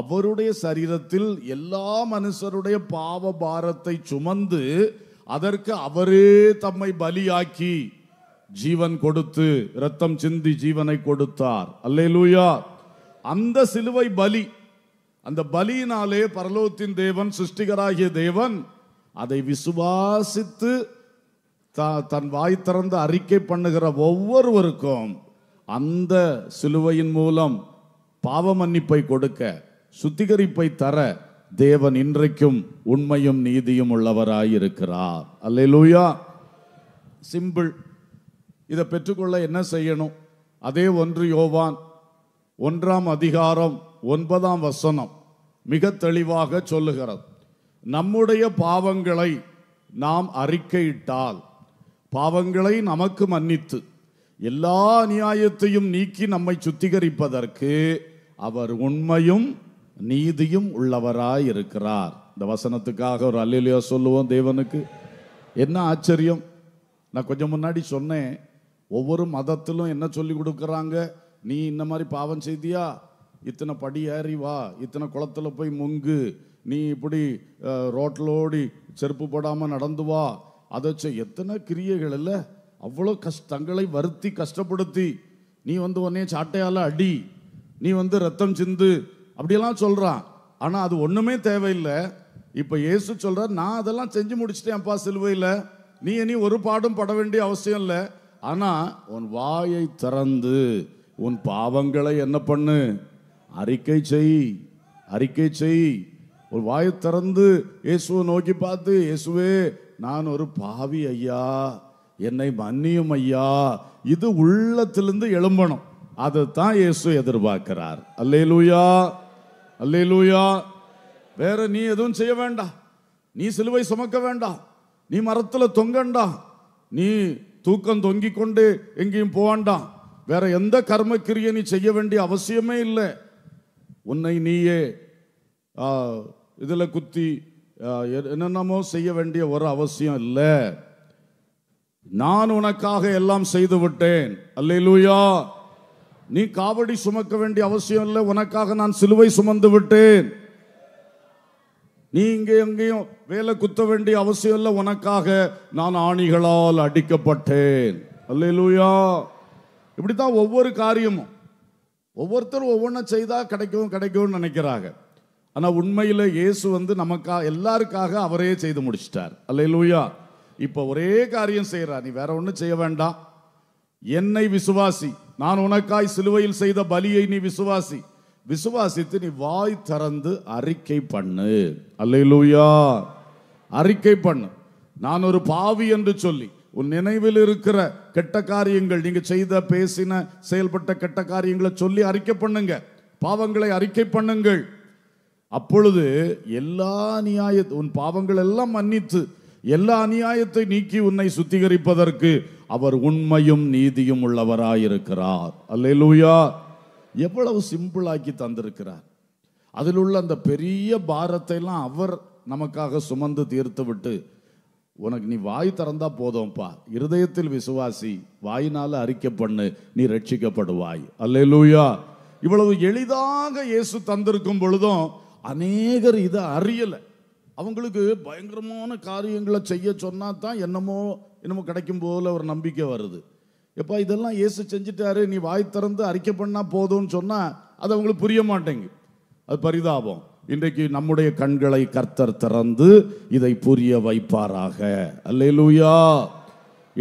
அவருடைய சரீரத்தில் எல்லா மனுஷருடைய பாவ பாரத்தை சுமந்து அதற்கு அவரே தம்மை பலியாக்கி ஜீவன் கொடுத்து ரத்தம் சிந்தி ஜீவனை கொடுத்தார் அல்லேலூயா அந்த சிலுவை பலி அந்த பலியினாலே பரலோகத்தின் தேவன் சிருஷ்டிகராகிய தேவன் அதை விசுவாசித்து தன் வாய் திறந்து அறிக்கை பண்ணுகிற ஒவ்வொருவருக்கும் அந்த சிலுவையின் மூலம் பாவ மன்னிப்பை கொடுக்க சுத்திகரிப்பை தர தேவன் இன்றைக்கும் உண்மையும் நீதியும் உள்ளவராயிருக்கிறார் அல்ல லூயா சிம்பிள் இதை பெற்றுக்கொள்ள என்ன செய்யணும் அதே ஒன்று யோவான் ஒன்றாம் அதிகாரம் ஒன்பதாம் வசனம் மிக தெளிவாக சொல்லுகிறது நம்முடைய பாவங்களை நாம் அறிக்கையிட்டால் பாவங்களை நமக்கு மன்னித்து எல்லா நியாயத்தையும் நீக்கி நம்மை சுத்திகரிப்பதற்கு அவர் உண்மையும் நீதியும் உள்ளவராய் இருக்கிறார் இந்த வசனத்துக்காக ஒரு அல்லையிலையோ சொல்லுவோம் தேவனுக்கு என்ன ஆச்சரியம் நான் கொஞ்சம் முன்னாடி சொன்னேன் ஒவ்வொரு மதத்திலும் என்ன சொல்லி கொடுக்குறாங்க நீ இந்த மாதிரி பாவம் செய்தியா இத்தனை படி ஏறி வா இத்தனை குளத்தில் போய் முங்கு நீ இப்படி ரோட்டிலோடி செருப்பு போடாமல் நடந்து வா அதை எத்தனை கிரியைகள் இல்லை அவ்வளோ கஷ் தங்களை வருத்தி கஷ்டப்படுத்தி நீ வந்து உடனே சாட்டையால் அடி நீ வந்து ரத்தம் சிந்து அப்படியெல்லாம் சொல்கிறான் ஆனால் அது ஒன்றுமே தேவையில்லை இப்போ ஏசு சொல்கிற நான் அதெல்லாம் செஞ்சு முடிச்சிட்டேன்ப்பா சிலுவையில் நீ இனி ஒரு பாடும் பட வேண்டிய அவசியம் இல்லை ஆனால் உன் வாயை திறந்து உன் பாவங்களை என்ன பண்ணு அறிக்கை செய் அறிக்கை செய் ஒரு வாய் திறந்து இயேசுவை நோக்கி பார்த்து இயேசுவே நான் ஒரு பாவி ஐயா என்னை மன்னியும் ஐயா இது உள்ளத்திலிருந்து எழும்பணும் அதை தான் இயேசு எதிர்பார்க்கிறார் அல்லே லூயா அல்லே லூயா வேற நீ எதுவும் செய்ய வேண்டாம் நீ சிலுவை சுமக்க வேண்டாம் நீ மரத்தில் தொங்கண்டாம் நீ தூக்கம் தொங்கிக் கொண்டு எங்கேயும் போவாண்டாம் வேற எந்த கர்மக்கிரியை நீ செய்ய வேண்டிய அவசியமே இல்லை உன்னை நீயே இதில் குத்தி என்னென்னமோ செய்ய வேண்டிய ஒரு அவசியம் இல்லை நான் உனக்காக எல்லாம் செய்து விட்டேன் அல்லையிலூயா நீ காவடி சுமக்க வேண்டிய அவசியம் இல்லை உனக்காக நான் சிலுவை சுமந்து விட்டேன் நீ இங்கே எங்கேயும் வேலை குத்த வேண்டிய அவசியம் இல்லை உனக்காக நான் ஆணிகளால் அடிக்கப்பட்டேன் அல்லையிலூயா இப்படித்தான் ஒவ்வொரு காரியமும் ஒவ்வொருத்தரும் ஒவ்வொன்றும் செய்தால் கிடைக்கும் கிடைக்கும்னு நினைக்கிறாங்க ஆனால் உண்மையில் இயேசு வந்து நமக்காக எல்லாருக்காக அவரே செய்து முடிச்சிட்டார் அல்ல லூயா இப்போ ஒரே காரியம் செய்கிறார் நீ வேற ஒன்றும் செய்ய வேண்டாம் என்னை விசுவாசி நான் உனக்காய் சிலுவையில் செய்த பலியை நீ விசுவாசி விசுவாசித்து நீ வாய் திறந்து அறிக்கை பண்ணு அல்ல லூயா அறிக்கை பண்ணு நான் ஒரு பாவி என்று சொல்லி உன் நினைவில் இருக்கிற கெட்ட காரியங்கள் நீங்கள் செய்த பேசின செயல்பட்ட கெட்ட காரியங்களை சொல்லி அறிக்கை பண்ணுங்க பாவங்களை அறிக்கை பண்ணுங்கள் அப்பொழுது எல்லா நியாய உன் பாவங்கள் எல்லாம் மன்னித்து எல்லா அநியாயத்தை நீக்கி உன்னை சுத்திகரிப்பதற்கு அவர் உண்மையும் நீதியும் உள்ளவராயிருக்கிறார் அல்லேலூயா எவ்வளவு சிம்பிளாக்கி தந்திருக்கிறார் அதில் உள்ள அந்த பெரிய பாரத்தை எல்லாம் அவர் நமக்காக சுமந்து தீர்த்து விட்டு உனக்கு நீ வாய் திறந்தா போதும்ப்பா இருதயத்தில் விசுவாசி வாயினால் அறிக்கை பண்ணு நீ ரட்சிக்கப்படுவாய் அல்ல லூயா இவ்வளவு எளிதாக இயேசு தந்திருக்கும் பொழுதும் அநேகர் இதை அறியலை அவங்களுக்கு பயங்கரமான காரியங்களை செய்ய சொன்னா தான் என்னமோ என்னமோ கிடைக்கும் போல ஒரு நம்பிக்கை வருது எப்பா இதெல்லாம் இயேசு செஞ்சுட்டாரு நீ வாய் திறந்து அறிக்கை பண்ணால் போதும்னு சொன்னால் அது அவங்களுக்கு புரிய மாட்டேங்குது அது பரிதாபம் இன்றைக்கு நம்முடைய கண்களை கர்த்தர் திறந்து இதை புரிய வைப்பாராக அல்லேலூயா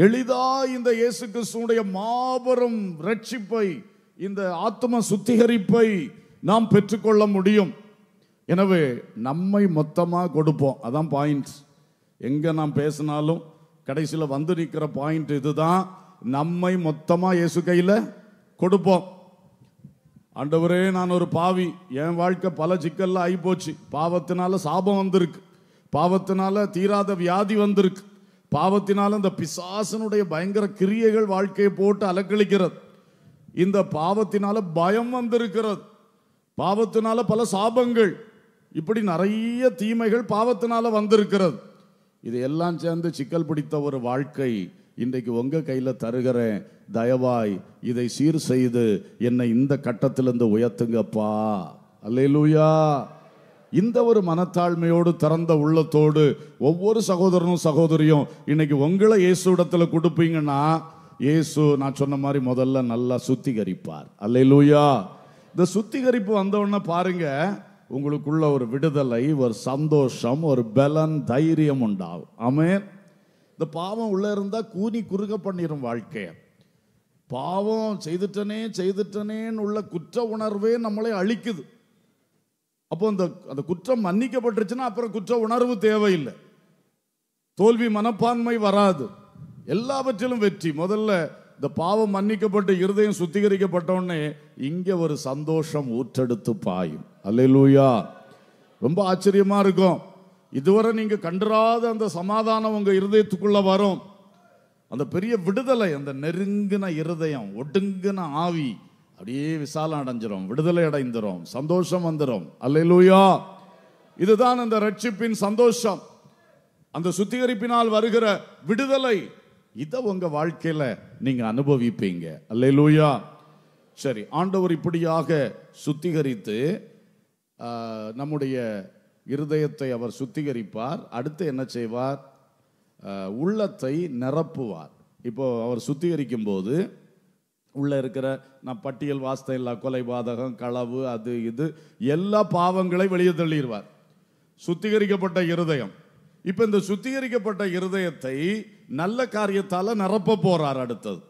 எளிதா இந்த இயேசு கிறிஸ்துடைய மாபெரும் ரட்சிப்பை இந்த ஆத்ம சுத்திகரிப்பை நாம் பெற்றுக்கொள்ள முடியும் எனவே நம்மை மொத்தமாக கொடுப்போம் அதான் பாயிண்ட்ஸ் எங்கே நாம் பேசினாலும் கடைசியில் வந்து நிற்கிற பாயிண்ட் இதுதான் நம்மை மொத்தமாக இயேசு கையில் கொடுப்போம் ஆண்டவரே நான் ஒரு பாவி என் வாழ்க்கை பல சிக்கல்ல ஆகிப்போச்சு பாவத்தினால சாபம் வந்திருக்கு பாவத்தினால தீராத வியாதி வந்திருக்கு பாவத்தினால இந்த பிசாசனுடைய பயங்கர கிரியைகள் வாழ்க்கையை போட்டு அலக்களிக்கிறது இந்த பாவத்தினால பயம் வந்திருக்கிறது பாவத்தினால பல சாபங்கள் இப்படி நிறைய தீமைகள் பாவத்தினால வந்திருக்கிறது இது எல்லாம் சேர்ந்து சிக்கல் பிடித்த ஒரு வாழ்க்கை இன்றைக்கு உங்கள் கையில் தருகிறேன் தயவாய் இதை சீர் செய்து என்னை இந்த கட்டத்திலிருந்து உயர்த்துங்கப்பா அல்லையிலூயா இந்த ஒரு மனத்தாழ்மையோடு திறந்த உள்ளத்தோடு ஒவ்வொரு சகோதரனும் சகோதரியும் இன்னைக்கு உங்களை இயேசு இடத்துல கொடுப்பீங்கன்னா இயேசு நான் சொன்ன மாதிரி முதல்ல நல்லா சுத்திகரிப்பார் அல்லையிலூயா இந்த சுத்திகரிப்பு வந்தவுடனே பாருங்க உங்களுக்குள்ள ஒரு விடுதலை ஒரு சந்தோஷம் ஒரு பலன் தைரியம் உண்டாகும் ஆமேன் இந்த பாவம் உள்ளே இருந்தால் கூனி குறுக பண்ணிடும் வாழ்க்கையை பாவம் செய்துட்டனே செய்துட்டனேன்னு உள்ள குற்ற உணர்வே நம்மளே அழிக்குது அப்போ அந்த அந்த குற்றம் மன்னிக்கப்பட்டுருச்சுன்னா அப்புறம் குற்ற உணர்வு தேவையில்லை தோல்வி மனப்பான்மை வராது எல்லாவற்றிலும் வெற்றி முதல்ல இந்த பாவம் மன்னிக்கப்பட்டு இருதயம் சுத்திகரிக்கப்பட்டோடனே இங்கே ஒரு சந்தோஷம் ஊற்றெடுத்து பாயும் அல்லையிலூயா ரொம்ப ஆச்சரியமாக இருக்கும் இதுவரை நீங்கள் கண்டுறாத அந்த சமாதானம் உங்கள் இருதயத்துக்குள்ளே வரும் அந்த பெரிய விடுதலை அந்த நெருங்கின இருதயம் ஒடுங்கின ஆவி அப்படியே விசாலம் அடைஞ்சிரும் விடுதலை அடைந்துரும் சந்தோஷம் வந்துடும் அல்லையிலூயா இதுதான் அந்த ரட்சிப்பின் சந்தோஷம் அந்த சுத்திகரிப்பினால் வருகிற விடுதலை இதை உங்கள் வாழ்க்கையில் நீங்கள் அனுபவிப்பீங்க அல்லையிலூயா சரி ஆண்டவர் இப்படியாக சுத்திகரித்து நம்முடைய இருதயத்தை அவர் சுத்திகரிப்பார் அடுத்து என்ன செய்வார் உள்ளத்தை நிரப்புவார் இப்போது அவர் சுத்திகரிக்கும் போது உள்ளே இருக்கிற நான் பட்டியல் வாஸ்தை இல்லை கொலைபாதகம் களவு அது இது எல்லா பாவங்களை வெளியே தள்ளிடுவார் சுத்திகரிக்கப்பட்ட இருதயம் இப்போ இந்த சுத்திகரிக்கப்பட்ட இருதயத்தை நல்ல காரியத்தால் நிரப்ப போகிறார் அடுத்தது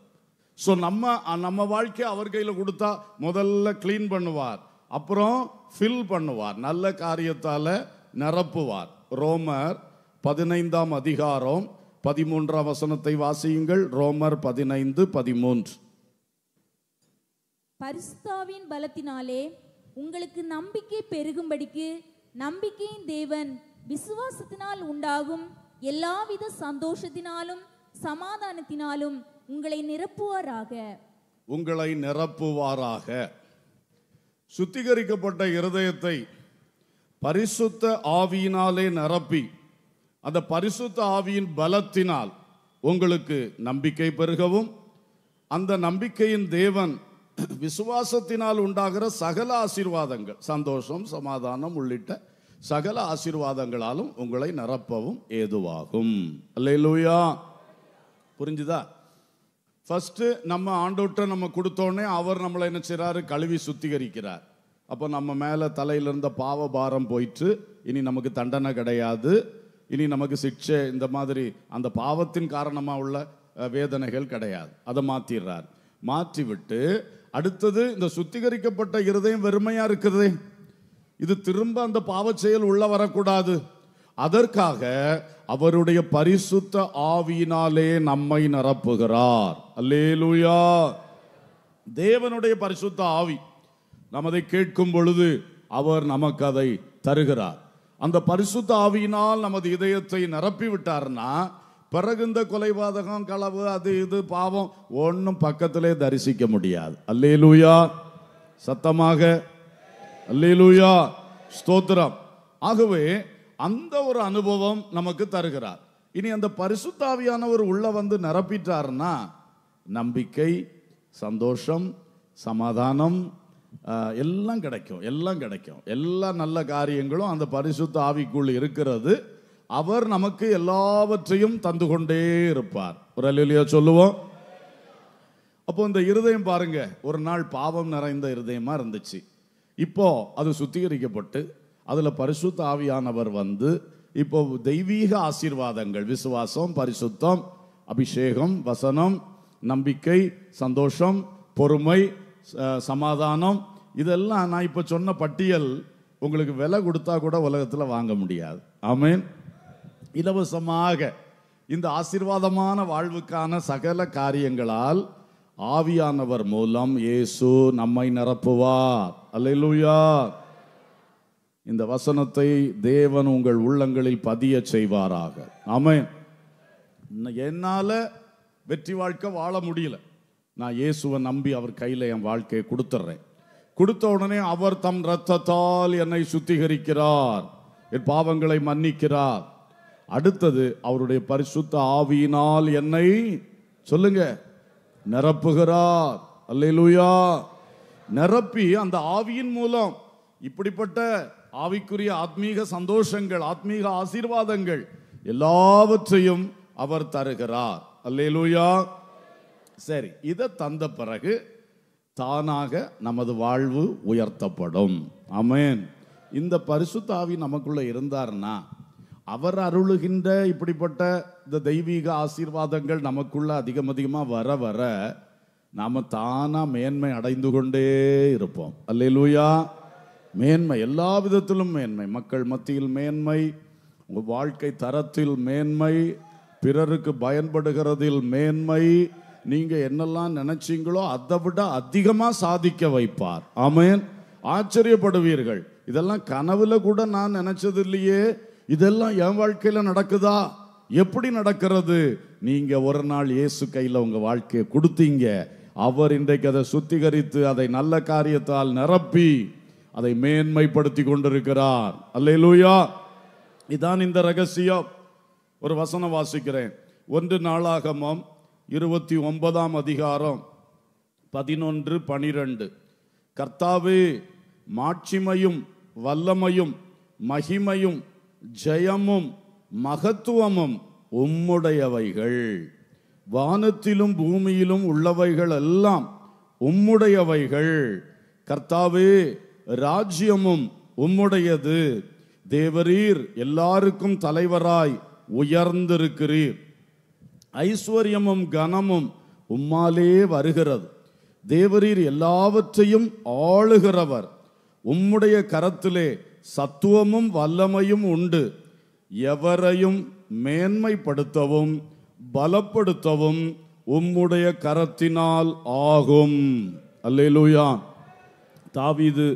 ஸோ நம்ம நம்ம வாழ்க்கையை அவர் கையில் கொடுத்தா முதல்ல க்ளீன் பண்ணுவார் அப்புறம் ஃபில் பண்ணுவார் நல்ல காரியத்தால் நிரப்புவார் ரோமர் பதினைந்தாம் அதிகாரம் பதிமூன்றாம் வசனத்தை வாசியுங்கள் ரோமர் பதினைந்து பதிமூன்று பரிசுத்தாவின் பலத்தினாலே உங்களுக்கு நம்பிக்கை பெருகும்படிக்கு நம்பிக்கையின் தேவன் விசுவாசத்தினால் உண்டாகும் எல்லாவித சந்தோஷத்தினாலும் சமாதானத்தினாலும் உங்களை நிரப்புவாராக உங்களை நிரப்புவாராக சுத்திகரிக்கப்பட்ட இருதயத்தை பரிசுத்த ஆவியினாலே நிரப்பி அந்த பரிசுத்த ஆவியின் பலத்தினால் உங்களுக்கு நம்பிக்கை பெருகவும் அந்த நம்பிக்கையின் தேவன் விசுவாசத்தினால் உண்டாகிற சகல ஆசீர்வாதங்கள் சந்தோஷம் சமாதானம் உள்ளிட்ட சகல ஆசீர்வாதங்களாலும் உங்களை நிரப்பவும் ஏதுவாகும் அல்ல புரிஞ்சுதா ஃபஸ்ட்டு நம்ம ஆண்டோட்ட நம்ம கொடுத்தோடனே அவர் நம்மளை என்ன செய்கிறாரு கழுவி சுத்திகரிக்கிறார் அப்போ நம்ம மேலே தலையிலிருந்த பாவ பாரம் போயிட்டு இனி நமக்கு தண்டனை கிடையாது இனி நமக்கு சிக்ஷை இந்த மாதிரி அந்த பாவத்தின் காரணமாக உள்ள வேதனைகள் கிடையாது அதை மாற்றிடுறார் மாற்றி விட்டு அடுத்தது இந்த சுத்திகரிக்கப்பட்ட இருதயம் வெறுமையாக இருக்கிறதே இது திரும்ப அந்த பாவ செயல் உள்ள வரக்கூடாது அதற்காக அவருடைய பரிசுத்த ஆவியினாலே நம்மை நிரப்புகிறார் அல்லேலுயா தேவனுடைய பரிசுத்த ஆவி நமதை கேட்கும் பொழுது அவர் நமக்கு அதை தருகிறார் அந்த பரிசுத்த ஆவியினால் நமது இதயத்தை நிரப்பி விட்டார்னா பிறகு இந்த கொலைபாதகம் களவு அது இது பாவம் ஒன்றும் பக்கத்திலே தரிசிக்க முடியாது அல்லேலூயா சத்தமாக அல்லேலூயா ஸ்தோத்திரம் ஆகவே அந்த ஒரு அனுபவம் நமக்கு தருகிறார் இனி அந்த பரிசுத்தாவியானவர் உள்ள வந்து நிரப்பிட்டார்னா நம்பிக்கை சந்தோஷம் சமாதானம் எல்லாம் கிடைக்கும் எல்லாம் கிடைக்கும் எல்லா நல்ல காரியங்களும் அந்த பரிசுத்த ஆவிக்குள் இருக்கிறது அவர் நமக்கு எல்லாவற்றையும் தந்து கொண்டே இருப்பார் ஒரு அலுவலியோ சொல்லுவோம் அப்போ இந்த இருதயம் பாருங்க ஒரு நாள் பாவம் நிறைந்த இருதயமா இருந்துச்சு இப்போ அது சுத்திகரிக்கப்பட்டு அதில் பரிசுத்த ஆவியானவர் வந்து இப்போ தெய்வீக ஆசீர்வாதங்கள் விசுவாசம் பரிசுத்தம் அபிஷேகம் வசனம் நம்பிக்கை சந்தோஷம் பொறுமை சமாதானம் இதெல்லாம் நான் இப்போ சொன்ன பட்டியல் உங்களுக்கு விலை கொடுத்தா கூட உலகத்தில் வாங்க முடியாது ஆமேன் இலவசமாக இந்த ஆசீர்வாதமான வாழ்வுக்கான சகல காரியங்களால் ஆவியானவர் மூலம் இயேசு நம்மை நிரப்புவார் அல்லையா இந்த வசனத்தை தேவன் உங்கள் உள்ளங்களில் பதிய செய்வாராக ஆமேன் என்னால் வெற்றி வாழ்க்கை வாழ முடியல நான் இயேசுவை நம்பி அவர் கையில் என் வாழ்க்கையை கொடுத்துட்றேன் கொடுத்த உடனே அவர் தம் ரத்தத்தால் என்னை சுத்திகரிக்கிறார் என் பாவங்களை மன்னிக்கிறார் அடுத்தது அவருடைய பரிசுத்த ஆவியினால் என்னை சொல்லுங்க நிரப்புகிறார் அல்லேலூயா நிரப்பி அந்த ஆவியின் மூலம் இப்படிப்பட்ட ஆவிக்குரிய ஆத்மீக சந்தோஷங்கள் ஆத்மீக ஆசீர்வாதங்கள் எல்லாவற்றையும் அவர் தருகிறார் அல்லேலூயா சரி இதை தந்த பிறகு தானாக நமது வாழ்வு உயர்த்தப்படும் அமேன் இந்த தாவி நமக்குள்ள இருந்தார்னா அவர் அருளுகின்ற இப்படிப்பட்ட இந்த தெய்வீக ஆசீர்வாதங்கள் நமக்குள்ள அதிகம் அதிகமாக வர வர நாம் தானாக மேன்மை அடைந்து கொண்டே இருப்போம் லூயா மேன்மை எல்லா விதத்திலும் மேன்மை மக்கள் மத்தியில் மேன்மை உங்கள் வாழ்க்கை தரத்தில் மேன்மை பிறருக்கு பயன்படுகிறதில் மேன்மை நீங்கள் என்னெல்லாம் நினச்சிங்களோ அதை விட அதிகமாக சாதிக்க வைப்பார் ஆமேன் ஆச்சரியப்படுவீர்கள் இதெல்லாம் கனவுல கூட நான் நினைச்சது இல்லையே இதெல்லாம் என் வாழ்க்கையில் நடக்குதா எப்படி நடக்கிறது நீங்கள் ஒரு நாள் இயேசு கையில் உங்கள் வாழ்க்கையை கொடுத்தீங்க அவர் இன்றைக்கு அதை சுத்திகரித்து அதை நல்ல காரியத்தால் நிரப்பி அதை மேன்மைப்படுத்தி கொண்டிருக்கிறார் லூயா இதான் இந்த ரகசியம் ஒரு வசனம் வாசிக்கிறேன் ஒன்று நாளாகமம் இருபத்தி ஒன்பதாம் அதிகாரம் பதினொன்று பனிரெண்டு கர்த்தாவே மாட்சிமையும் வல்லமையும் மகிமையும் ஜெயமும் மகத்துவமும் உம்முடையவைகள் வானத்திலும் பூமியிலும் உள்ளவைகள் எல்லாம் உம்முடையவைகள் கர்த்தாவே ராஜ்யமும் உம்முடையது தேவரீர் எல்லாருக்கும் தலைவராய் உயர்ந்திருக்கிறீர் ஐஸ்வர்யமும் கனமும் உம்மாலே வருகிறது தேவரீர் எல்லாவற்றையும் ஆளுகிறவர் உம்முடைய கரத்திலே சத்துவமும் வல்லமையும் உண்டு எவரையும் மேன்மைப்படுத்தவும் பலப்படுத்தவும் உம்முடைய கரத்தினால் ஆகும் அல்லேலூயா தாவிது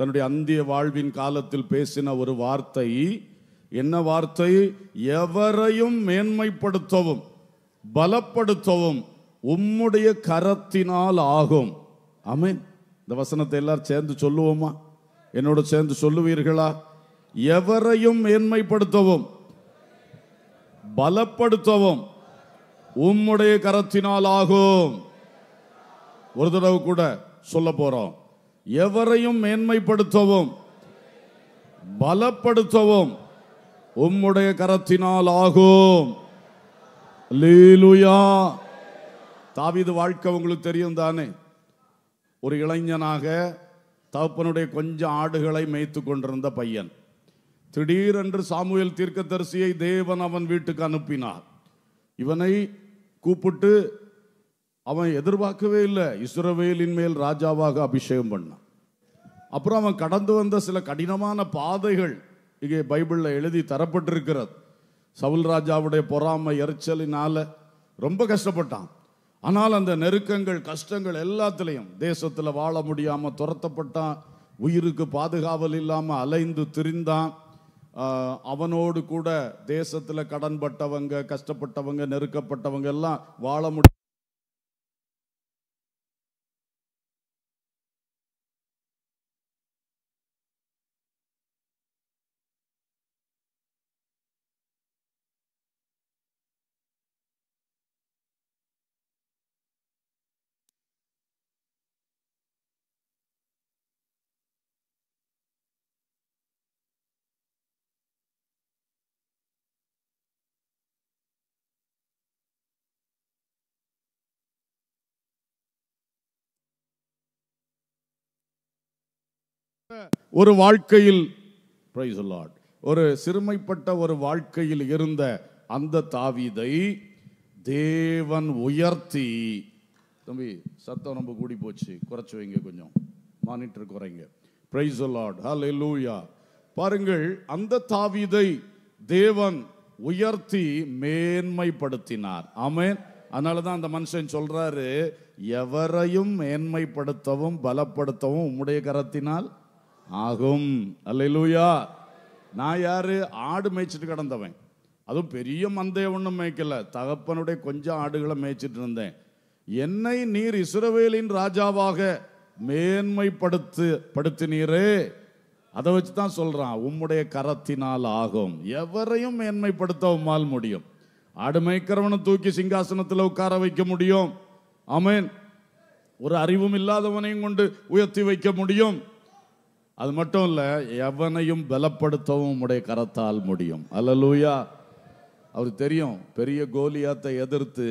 தன்னுடைய அந்திய வாழ்வின் காலத்தில் பேசின ஒரு வார்த்தை என்ன வார்த்தை எவரையும் மேன்மைப்படுத்தவும் பலப்படுத்தவும் உம்முடைய கரத்தினால் ஆகும் அமேன் இந்த வசனத்தை எல்லாரும் சேர்ந்து சொல்லுவோமா என்னோட சேர்ந்து சொல்லுவீர்களா எவரையும் மேன்மைப்படுத்தவும் பலப்படுத்தவும் உம்முடைய கரத்தினால் ஆகும் ஒரு தடவை கூட சொல்ல போறோம் எவரையும் மேன்மைப்படுத்தவும் பலப்படுத்தவும் உம்முடைய கரத்தினால் ஆகும் லீலுயா தாவிது வாழ்க்கை உங்களுக்கு தெரியும் தானே ஒரு இளைஞனாக தகப்பனுடைய கொஞ்சம் ஆடுகளை மேய்த்து கொண்டிருந்த பையன் திடீரென்று சாமுவேல் தீர்க்கதரிசியை தேவன் அவன் வீட்டுக்கு அனுப்பினார் இவனை கூப்பிட்டு அவன் எதிர்பார்க்கவே இல்லை இஸ்ரவேலின் மேல் ராஜாவாக அபிஷேகம் பண்ணான் அப்புறம் அவன் கடந்து வந்த சில கடினமான பாதைகள் இங்கே பைபிளில் எழுதி தரப்பட்டிருக்கிறது சவுல் ராஜாவுடைய பொறாமை எரிச்சலினால் ரொம்ப கஷ்டப்பட்டான் ஆனால் அந்த நெருக்கங்கள் கஷ்டங்கள் எல்லாத்துலேயும் தேசத்தில் வாழ முடியாமல் துரத்தப்பட்டான் உயிருக்கு பாதுகாவல் இல்லாமல் அலைந்து திரிந்தான் அவனோடு கூட தேசத்தில் கடன்பட்டவங்க கஷ்டப்பட்டவங்க நெருக்கப்பட்டவங்க எல்லாம் வாழ முடியும் ஒரு வாழ்க்கையில் ஒரு சிறுமைப்பட்ட ஒரு வாழ்க்கையில் இருந்த அந்த தாவீதை தேவன் உயர்த்தி தம்பி சத்தம் ரொம்ப கூடி போச்சு குறைச்சி வைங்க கொஞ்சம் மானிட்டர் குறைங்க பிரைஸ் லார்ட் ஹலே லூயா பாருங்கள் அந்த தாவீதை தேவன் உயர்த்தி மேன்மைப்படுத்தினார் ஆமேன் அதனால தான் அந்த மனுஷன் சொல்றாரு எவரையும் மேன்மைப்படுத்தவும் பலப்படுத்தவும் உம்முடைய கரத்தினால் ஆகும் அல்லையிலூயா நான் யார் ஆடு மேய்ச்சிட்டு கிடந்தவன் அதுவும் பெரிய மந்தைய ஒன்றும் மேய்க்கல தகப்பனுடைய கொஞ்சம் ஆடுகளை மேய்ச்சிட்டு இருந்தேன் என்னை நீர் இஸ்ரவேலின் ராஜாவாக மேன்மைப்படுத்து படுத்தினீரே அதை வச்சு தான் சொல்கிறான் உம்முடைய கரத்தினால் ஆகும் எவரையும் மேன்மைப்படுத்த உம்மால் முடியும் ஆடு மேய்க்கிறவனை தூக்கி சிங்காசனத்தில் உட்கார வைக்க முடியும் அமேன் ஒரு அறிவும் இல்லாதவனையும் கொண்டு உயர்த்தி வைக்க முடியும் அது மட்டும் இல்லை எவனையும் பலப்படுத்தவும் உடைய கரத்தால் முடியும் லூயா அவர் தெரியும் பெரிய கோலியாத்தை எதிர்த்து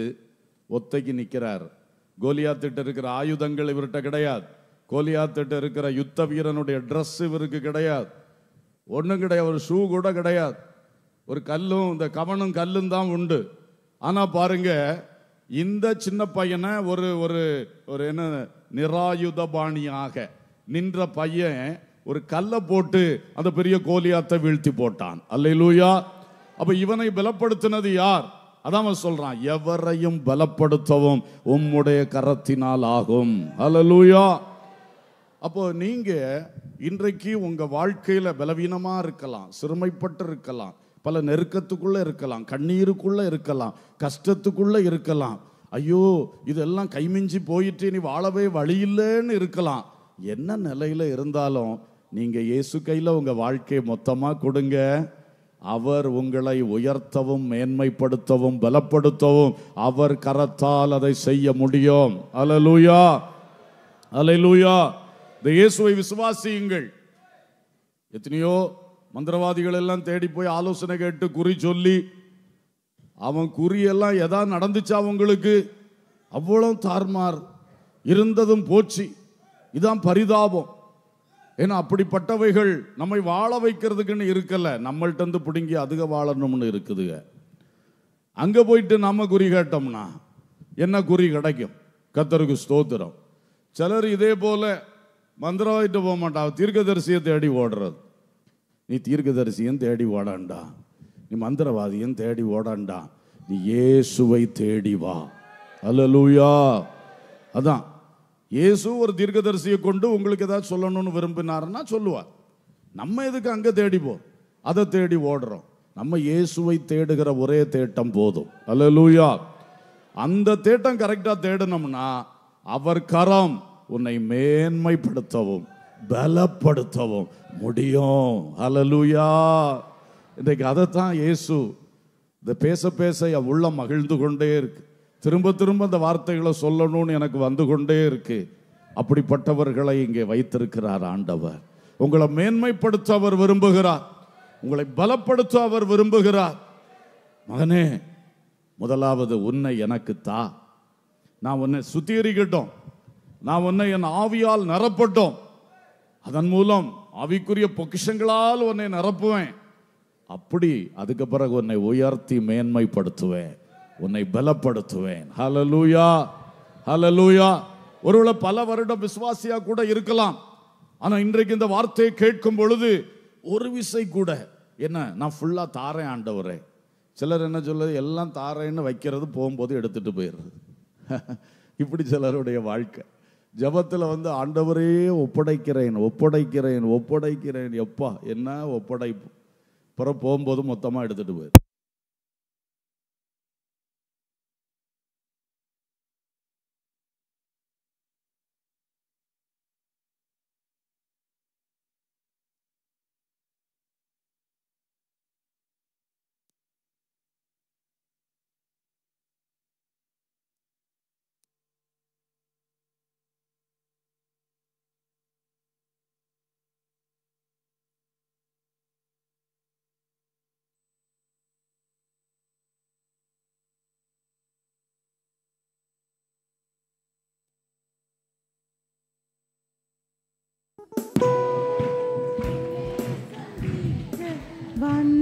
ஒத்தைக்கு நிற்கிறார் கோலியாத்திட்ட இருக்கிற ஆயுதங்கள் இவர்கிட்ட கிடையாது கோலியாத்திட்ட இருக்கிற யுத்த வீரனுடைய ட்ரெஸ் இவருக்கு கிடையாது ஒன்றும் கிடையாது ஒரு ஷூ கூட கிடையாது ஒரு கல்லும் இந்த கவனும் கல்லும் தான் உண்டு ஆனால் பாருங்க இந்த சின்ன பையனை ஒரு ஒரு ஒரு என்ன நிராயுதபாணியாக நின்ற பையன் ஒரு கல்லை போட்டு அந்த பெரிய கோலியாத்தை வீழ்த்தி போட்டான் அல்லையிலூயா அப்ப இவனை பலப்படுத்தினது யார் அதான் அவன் சொல்றான் எவரையும் பலப்படுத்தவும் உம்முடைய கரத்தினால் ஆகும் அல்லலூயா அப்போ நீங்க இன்றைக்கு உங்க வாழ்க்கையில பலவீனமா இருக்கலாம் சிறுமைப்பட்டு இருக்கலாம் பல நெருக்கத்துக்குள்ள இருக்கலாம் கண்ணீருக்குள்ள இருக்கலாம் கஷ்டத்துக்குள்ள இருக்கலாம் ஐயோ இதெல்லாம் கைமிஞ்சி போயிட்டு நீ வாழவே வழி இல்லைன்னு இருக்கலாம் என்ன நிலையில இருந்தாலும் நீங்கள் இயேசு கையில் உங்கள் வாழ்க்கையை மொத்தமாக கொடுங்க அவர் உங்களை உயர்த்தவும் மேன்மைப்படுத்தவும் பலப்படுத்தவும் அவர் கரத்தால் அதை செய்ய முடியும் அலலூயா அலலூயா இந்த இயேசுவை விசுவாசியுங்கள் எத்தனையோ மந்திரவாதிகள் எல்லாம் தேடி போய் ஆலோசனை கேட்டு குறி சொல்லி அவன் குறியெல்லாம் எதா நடந்துச்சா அவங்களுக்கு அவ்வளோ தார்மார் இருந்ததும் போச்சு இதான் பரிதாபம் ஏன்னா அப்படிப்பட்டவைகள் நம்மை வாழ வைக்கிறதுக்குன்னு இருக்கலை நம்மள்ட்ட இருந்து பிடுங்கி அதுக வாழணும்னு இருக்குதுங்க அங்கே போயிட்டு நம்ம குறி கேட்டோம்னா என்ன குறி கிடைக்கும் கத்தருக்கு ஸ்தோத்திரம் சிலர் இதே போல் மந்திரவாயிட்டு போக மாட்டா தீர்க்கதரிசியை தேடி ஓடுறது நீ தீர்க்கதரிசியும் தேடி ஓடாண்டா நீ மந்திரவாதியும் தேடி ஓடாண்டா நீ ஏசுவை தேடி வா அலலூயா அதான் இயேசு ஒரு தீர்க்கதரிசியை கொண்டு உங்களுக்கு ஏதாவது சொல்லணும்னு விரும்பினாருன்னா சொல்லுவார் நம்ம எதுக்கு அங்கே தேடிப்போம் அதை தேடி ஓடுறோம் நம்ம இயேசுவை தேடுகிற ஒரே தேட்டம் போதும் அல்ல லூயா அந்த தேட்டம் கரெக்டாக தேடினோம்னா அவர் கரம் உன்னை மேன்மைப்படுத்தவும் பலப்படுத்தவும் முடியும் அலலூயா இன்றைக்கு அதைத்தான் இயேசு இந்த பேச பேச உள்ள மகிழ்ந்து கொண்டே இருக்கு திரும்ப திரும்ப அந்த வார்த்தைகளை சொல்லணும்னு எனக்கு வந்து கொண்டே இருக்கு அப்படிப்பட்டவர்களை இங்கே வைத்திருக்கிறார் ஆண்டவர் உங்களை மேன்மைப்படுத்த அவர் விரும்புகிறார் உங்களை பலப்படுத்த அவர் விரும்புகிறார் மகனே முதலாவது உன்னை எனக்கு தா நான் உன்னை சுத்திகரிக்கட்டும் நான் உன்னை என் ஆவியால் நிரப்பட்டோம் அதன் மூலம் ஆவிக்குரிய பொக்கிஷங்களால் உன்னை நிரப்புவேன் அப்படி அதுக்கு பிறகு உன்னை உயர்த்தி மேன்மைப்படுத்துவேன் உன்னை பலப்படுத்துவேன் ஹலலூயா ஹலலூயா ஒருவேளை பல வருடம் விசுவாசியா கூட இருக்கலாம் ஆனால் இன்றைக்கு இந்த வார்த்தையை கேட்கும் பொழுது ஒரு விசை கூட என்ன நான் ஃபுல்லாக தாரேன் ஆண்டவரே சிலர் என்ன சொல்லுது எல்லாம் தாரேன்னு வைக்கிறது போகும்போது எடுத்துகிட்டு போயிடுறது இப்படி சிலருடைய வாழ்க்கை ஜபத்தில் வந்து ஆண்டவரே ஒப்படைக்கிறேன் ஒப்படைக்கிறேன் ஒப்படைக்கிறேன் எப்பா என்ன ஒப்படைப்பு அப்புறம் போகும்போது மொத்தமாக எடுத்துகிட்டு போயிடுது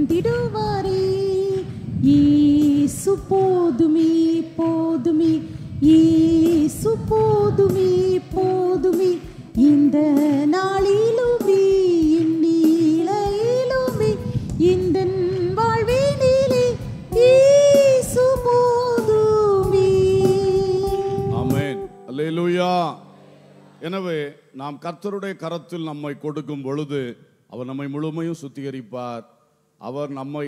தந்திடுவாரே ஈசு போதுமே போதுமே ஈசு போதுமே போதுமே இந்த நாளிலுமே இந்நிலையிலுமே இந்த வாழ்வினிலே ஈசு போதுமே ஆமென் அல்லேலூயா எனவே நாம் கர்த்தருடைய கரத்தில் நம்மை கொடுக்கும் பொழுது அவர் நம்மை முழுமையும் சுத்திகரிப்பார் அவர் நம்மை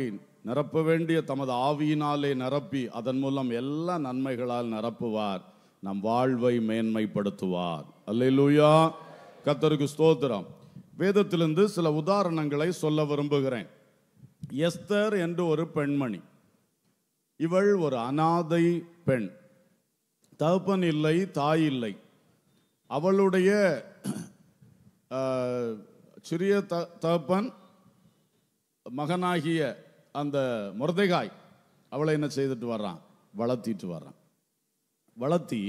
நிரப்ப வேண்டிய தமது ஆவியினாலே நிரப்பி அதன் மூலம் எல்லா நன்மைகளால் நிரப்புவார் நம் வாழ்வை மேன்மைப்படுத்துவார் அல்லூயா கத்தருக்கு ஸ்தோத்திரம் வேதத்திலிருந்து சில உதாரணங்களை சொல்ல விரும்புகிறேன் எஸ்தர் என்று ஒரு பெண்மணி இவள் ஒரு அனாதை பெண் தகப்பன் இல்லை தாய் இல்லை அவளுடைய சிறிய த தகப்பன் மகனாகிய அந்த முரதைகாய் அவளை என்ன செய்துட்டு வர்றான் வளர்த்திட்டு வர்றான் வளர்த்தி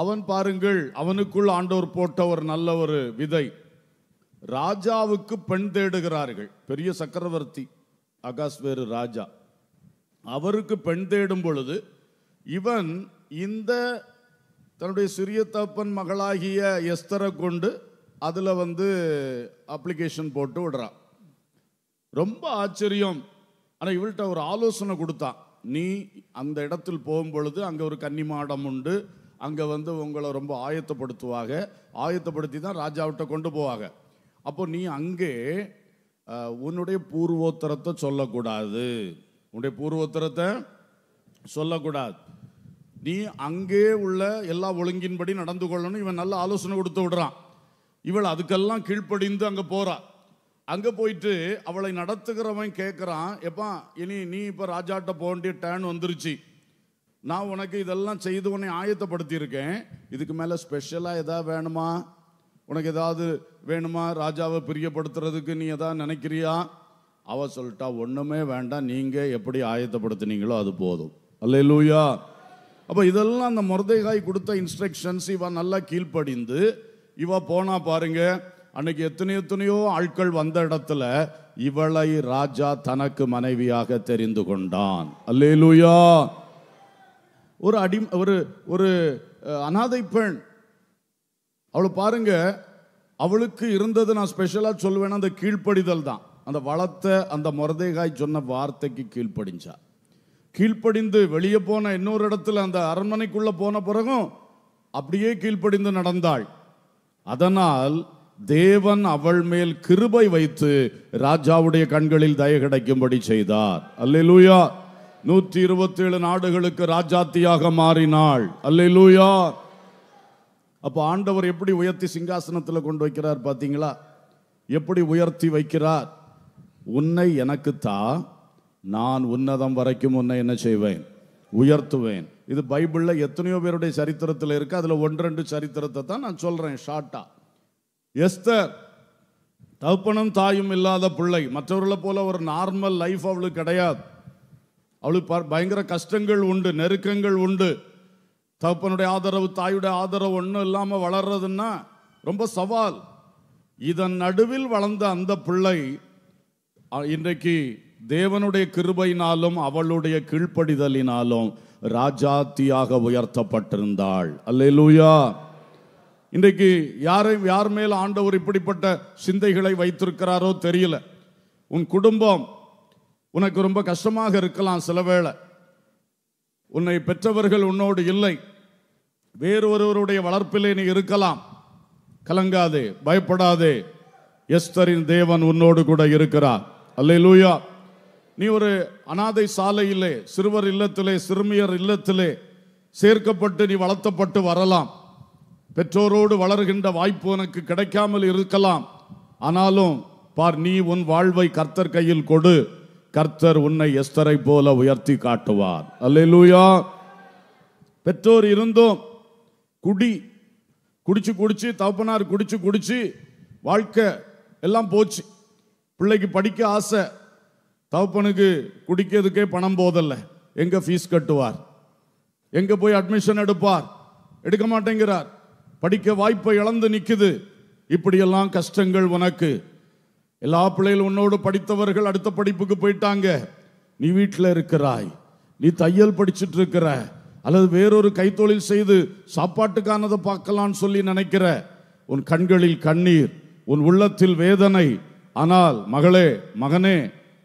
அவன் பாருங்கள் அவனுக்குள் ஆண்டவர் போட்ட ஒரு நல்ல ஒரு விதை ராஜாவுக்கு பெண் தேடுகிறார்கள் பெரிய சக்கரவர்த்தி அகாஸ்வேரு ராஜா அவருக்கு பெண் தேடும் பொழுது இவன் இந்த தன்னுடைய சிறிய தப்பன் மகளாகிய எஸ்தரை கொண்டு அதில் வந்து அப்ளிகேஷன் போட்டு விடுறான் ரொம்ப ஆச்சரியம் ஆனால் இவள்கிட்ட ஒரு ஆலோசனை கொடுத்தான் நீ அந்த இடத்தில் போகும்பொழுது அங்கே ஒரு கன்னிமாடம் உண்டு அங்கே வந்து உங்களை ரொம்ப ஆயத்தப்படுத்துவாங்க ஆயத்தப்படுத்தி தான் ராஜாவிட்ட கொண்டு போவாங்க அப்போ நீ அங்கே உன்னுடைய பூர்வோத்தரத்தை சொல்லக்கூடாது உன்னுடைய பூர்வோத்தரத்தை சொல்லக்கூடாது நீ அங்கே உள்ள எல்லா ஒழுங்கின்படி நடந்து கொள்ளணும் இவன் நல்ல ஆலோசனை கொடுத்து விடுறான் இவள் அதுக்கெல்லாம் கீழ்ப்படிந்து அங்கே போகிறாள் அங்கே போயிட்டு அவளை நடத்துகிறவன் கேட்குறான் எப்பா இனி நீ இப்போ ராஜாட்ட போக வேண்டிய டேன் வந்துருச்சு நான் உனக்கு இதெல்லாம் செய்து உன்னை ஆயத்தப்படுத்தியிருக்கேன் இதுக்கு மேலே ஸ்பெஷலாக எதாவது வேணுமா உனக்கு ஏதாவது வேணுமா ராஜாவை பிரியப்படுத்துறதுக்கு நீ எதாவது நினைக்கிறியா அவ சொல்லிட்டா ஒன்றுமே வேண்டாம் நீங்கள் எப்படி ஆயத்தப்படுத்துனீங்களோ அது போதும் அல்ல லூயா அப்போ இதெல்லாம் அந்த முரதைகாய் கொடுத்த இன்ஸ்ட்ரக்ஷன்ஸ் இவன் நல்லா கீழ்ப்படிந்து இவ போனா பாருங்கள் அன்னைக்கு எத்தனை எத்தனையோ ஆட்கள் வந்த இடத்துல இவளை ராஜா தனக்கு மனைவியாக தெரிந்து கொண்டான் அல்லேலூயா ஒரு அடி ஒரு ஒரு அனாதை பெண் அவளை பாருங்க அவளுக்கு இருந்தது நான் ஸ்பெஷலாக சொல்லுவேன்னா அந்த கீழ்ப்படிதல் தான் அந்த வளத்த அந்த முரதேகாய் சொன்ன வார்த்தைக்கு கீழ்ப்படிஞ்சா கீழ்ப்படிந்து வெளியே போன இன்னொரு இடத்துல அந்த அரண்மனைக்குள்ளே போன பிறகும் அப்படியே கீழ்ப்படிந்து நடந்தாள் அதனால் தேவன் அவள் மேல் கிருபை வைத்து ராஜாவுடைய கண்களில் தய கிடைக்கும்படி செய்தார் லூயா நூற்றி இருபத்தி ஏழு நாடுகளுக்கு ராஜாத்தியாக மாறினாள் அல்லூயா அப்போ ஆண்டவர் எப்படி உயர்த்தி சிங்காசனத்தில் கொண்டு வைக்கிறார் பார்த்தீங்களா எப்படி உயர்த்தி வைக்கிறார் உன்னை எனக்கு தா நான் உன்னதம் வரைக்கும் உன்னை என்ன செய்வேன் உயர்த்துவேன் இது பைபிளில் எத்தனையோ பேருடைய சரித்திரத்தில் இருக்கு அதில் ஒன்று ரெண்டு சரித்திரத்தை தான் நான் சொல்கிறேன் ஷார்ட்டாக எஸ்தர் தகுப்பனும் தாயும் இல்லாத பிள்ளை மற்றவர்களை போல ஒரு நார்மல் லைஃப் அவளுக்கு கிடையாது அவளுக்கு பயங்கர கஷ்டங்கள் உண்டு நெருக்கங்கள் உண்டு தகுப்பனுடைய ஆதரவு தாயுடைய ஆதரவு ஒன்றும் இல்லாமல் வளர்றதுன்னா ரொம்ப சவால் இதன் நடுவில் வளர்ந்த அந்த பிள்ளை இன்றைக்கு தேவனுடைய கிருபையினாலும் அவளுடைய கீழ்ப்படிதலினாலும் ராஜாத்தியாக உயர்த்தப்பட்டிருந்தாள் அல்லேலூயா இன்றைக்கு யாரையும் யார் மேல் ஆண்டவர் இப்படிப்பட்ட சிந்தைகளை வைத்திருக்கிறாரோ தெரியல உன் குடும்பம் உனக்கு ரொம்ப கஷ்டமாக இருக்கலாம் சில வேளை உன்னை பெற்றவர்கள் உன்னோடு இல்லை வேறு ஒருவருடைய வளர்ப்பிலே நீ இருக்கலாம் கலங்காதே பயப்படாதே எஸ்தரின் தேவன் உன்னோடு கூட இருக்கிறார் அல்லே லூயா நீ ஒரு அனாதை சாலையிலே சிறுவர் இல்லத்திலே சிறுமியர் இல்லத்திலே சேர்க்கப்பட்டு நீ வளர்த்தப்பட்டு வரலாம் பெற்றோரோடு வளர்கின்ற வாய்ப்பு உனக்கு கிடைக்காமல் இருக்கலாம் ஆனாலும் பார் நீ உன் வாழ்வை கர்த்தர் கையில் கொடு கர்த்தர் உன்னை எஸ்தரை போல உயர்த்தி காட்டுவார் அல்லூயா பெற்றோர் இருந்தும் குடி குடிச்சு குடிச்சு தவப்பனார் குடிச்சு குடிச்சு வாழ்க்கை எல்லாம் போச்சு பிள்ளைக்கு படிக்க ஆசை தவப்பனுக்கு குடிக்கிறதுக்கே பணம் போதல்ல எங்கே ஃபீஸ் கட்டுவார் எங்கே போய் அட்மிஷன் எடுப்பார் எடுக்க மாட்டேங்கிறார் படிக்க வாய்ப்பை இழந்து நிற்குது இப்படியெல்லாம் கஷ்டங்கள் உனக்கு எல்லா பிள்ளைகள் உன்னோடு படித்தவர்கள் அடுத்த படிப்புக்கு போயிட்டாங்க நீ வீட்டில் இருக்கிறாய் நீ தையல் படிச்சுட்டு இருக்கிற அல்லது வேறொரு கைத்தொழில் செய்து சாப்பாட்டுக்கானதை பார்க்கலான்னு சொல்லி நினைக்கிற உன் கண்களில் கண்ணீர் உன் உள்ளத்தில் வேதனை ஆனால் மகளே மகனே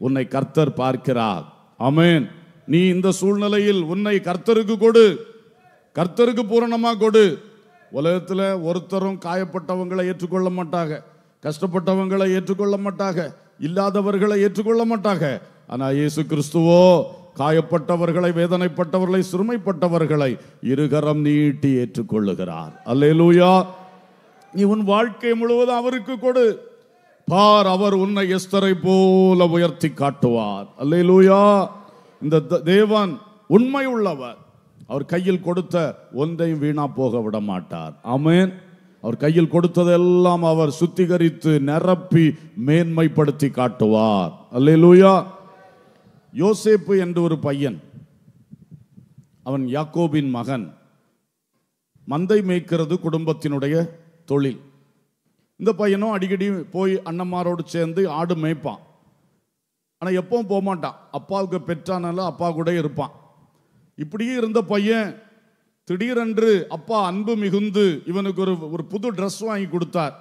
உன்னை கர்த்தர் பார்க்கிறார் அமேன் நீ இந்த சூழ்நிலையில் உன்னை கர்த்தருக்கு கொடு கர்த்தருக்கு பூரணமாக கொடு உலகத்தில் ஒருத்தரும் காயப்பட்டவங்களை ஏற்றுக்கொள்ள மாட்டாங்க கஷ்டப்பட்டவங்களை ஏற்றுக்கொள்ள மாட்டாங்க இல்லாதவர்களை ஏற்றுக்கொள்ள மாட்டாங்க ஆனால் இயேசு கிறிஸ்துவோ காயப்பட்டவர்களை வேதனைப்பட்டவர்களை சிறுமைப்பட்டவர்களை இருகரம் நீட்டி ஏற்றுக்கொள்ளுகிறார் அல்லேலூயா நீ உன் வாழ்க்கை முழுவதும் அவருக்கு கொடு பார் அவர் உன்னை எஸ்தரை போல உயர்த்தி காட்டுவார் அல்லேலூயா இந்த தேவன் உண்மை உள்ளவர் அவர் கையில் கொடுத்த ஒன்றையும் வீணா போக விட மாட்டார் அமேன் அவர் கையில் கொடுத்ததெல்லாம் அவர் சுத்திகரித்து நிரப்பி மேன்மைப்படுத்தி காட்டுவார் அல்லூயா யோசேப்பு என்று ஒரு பையன் அவன் யாக்கோபின் மகன் மந்தை மேய்க்கிறது குடும்பத்தினுடைய தொழில் இந்த பையனும் அடிக்கடி போய் அண்ணம்மாரோடு சேர்ந்து ஆடு மேய்ப்பான் ஆனால் எப்பவும் போக மாட்டான் அப்பாவுக்கு பெற்றானால அப்பா கூட இருப்பான் இப்படியே இருந்த பையன் திடீரென்று அப்பா அன்பு மிகுந்து இவனுக்கு ஒரு ஒரு புது ட்ரெஸ் வாங்கி கொடுத்தார்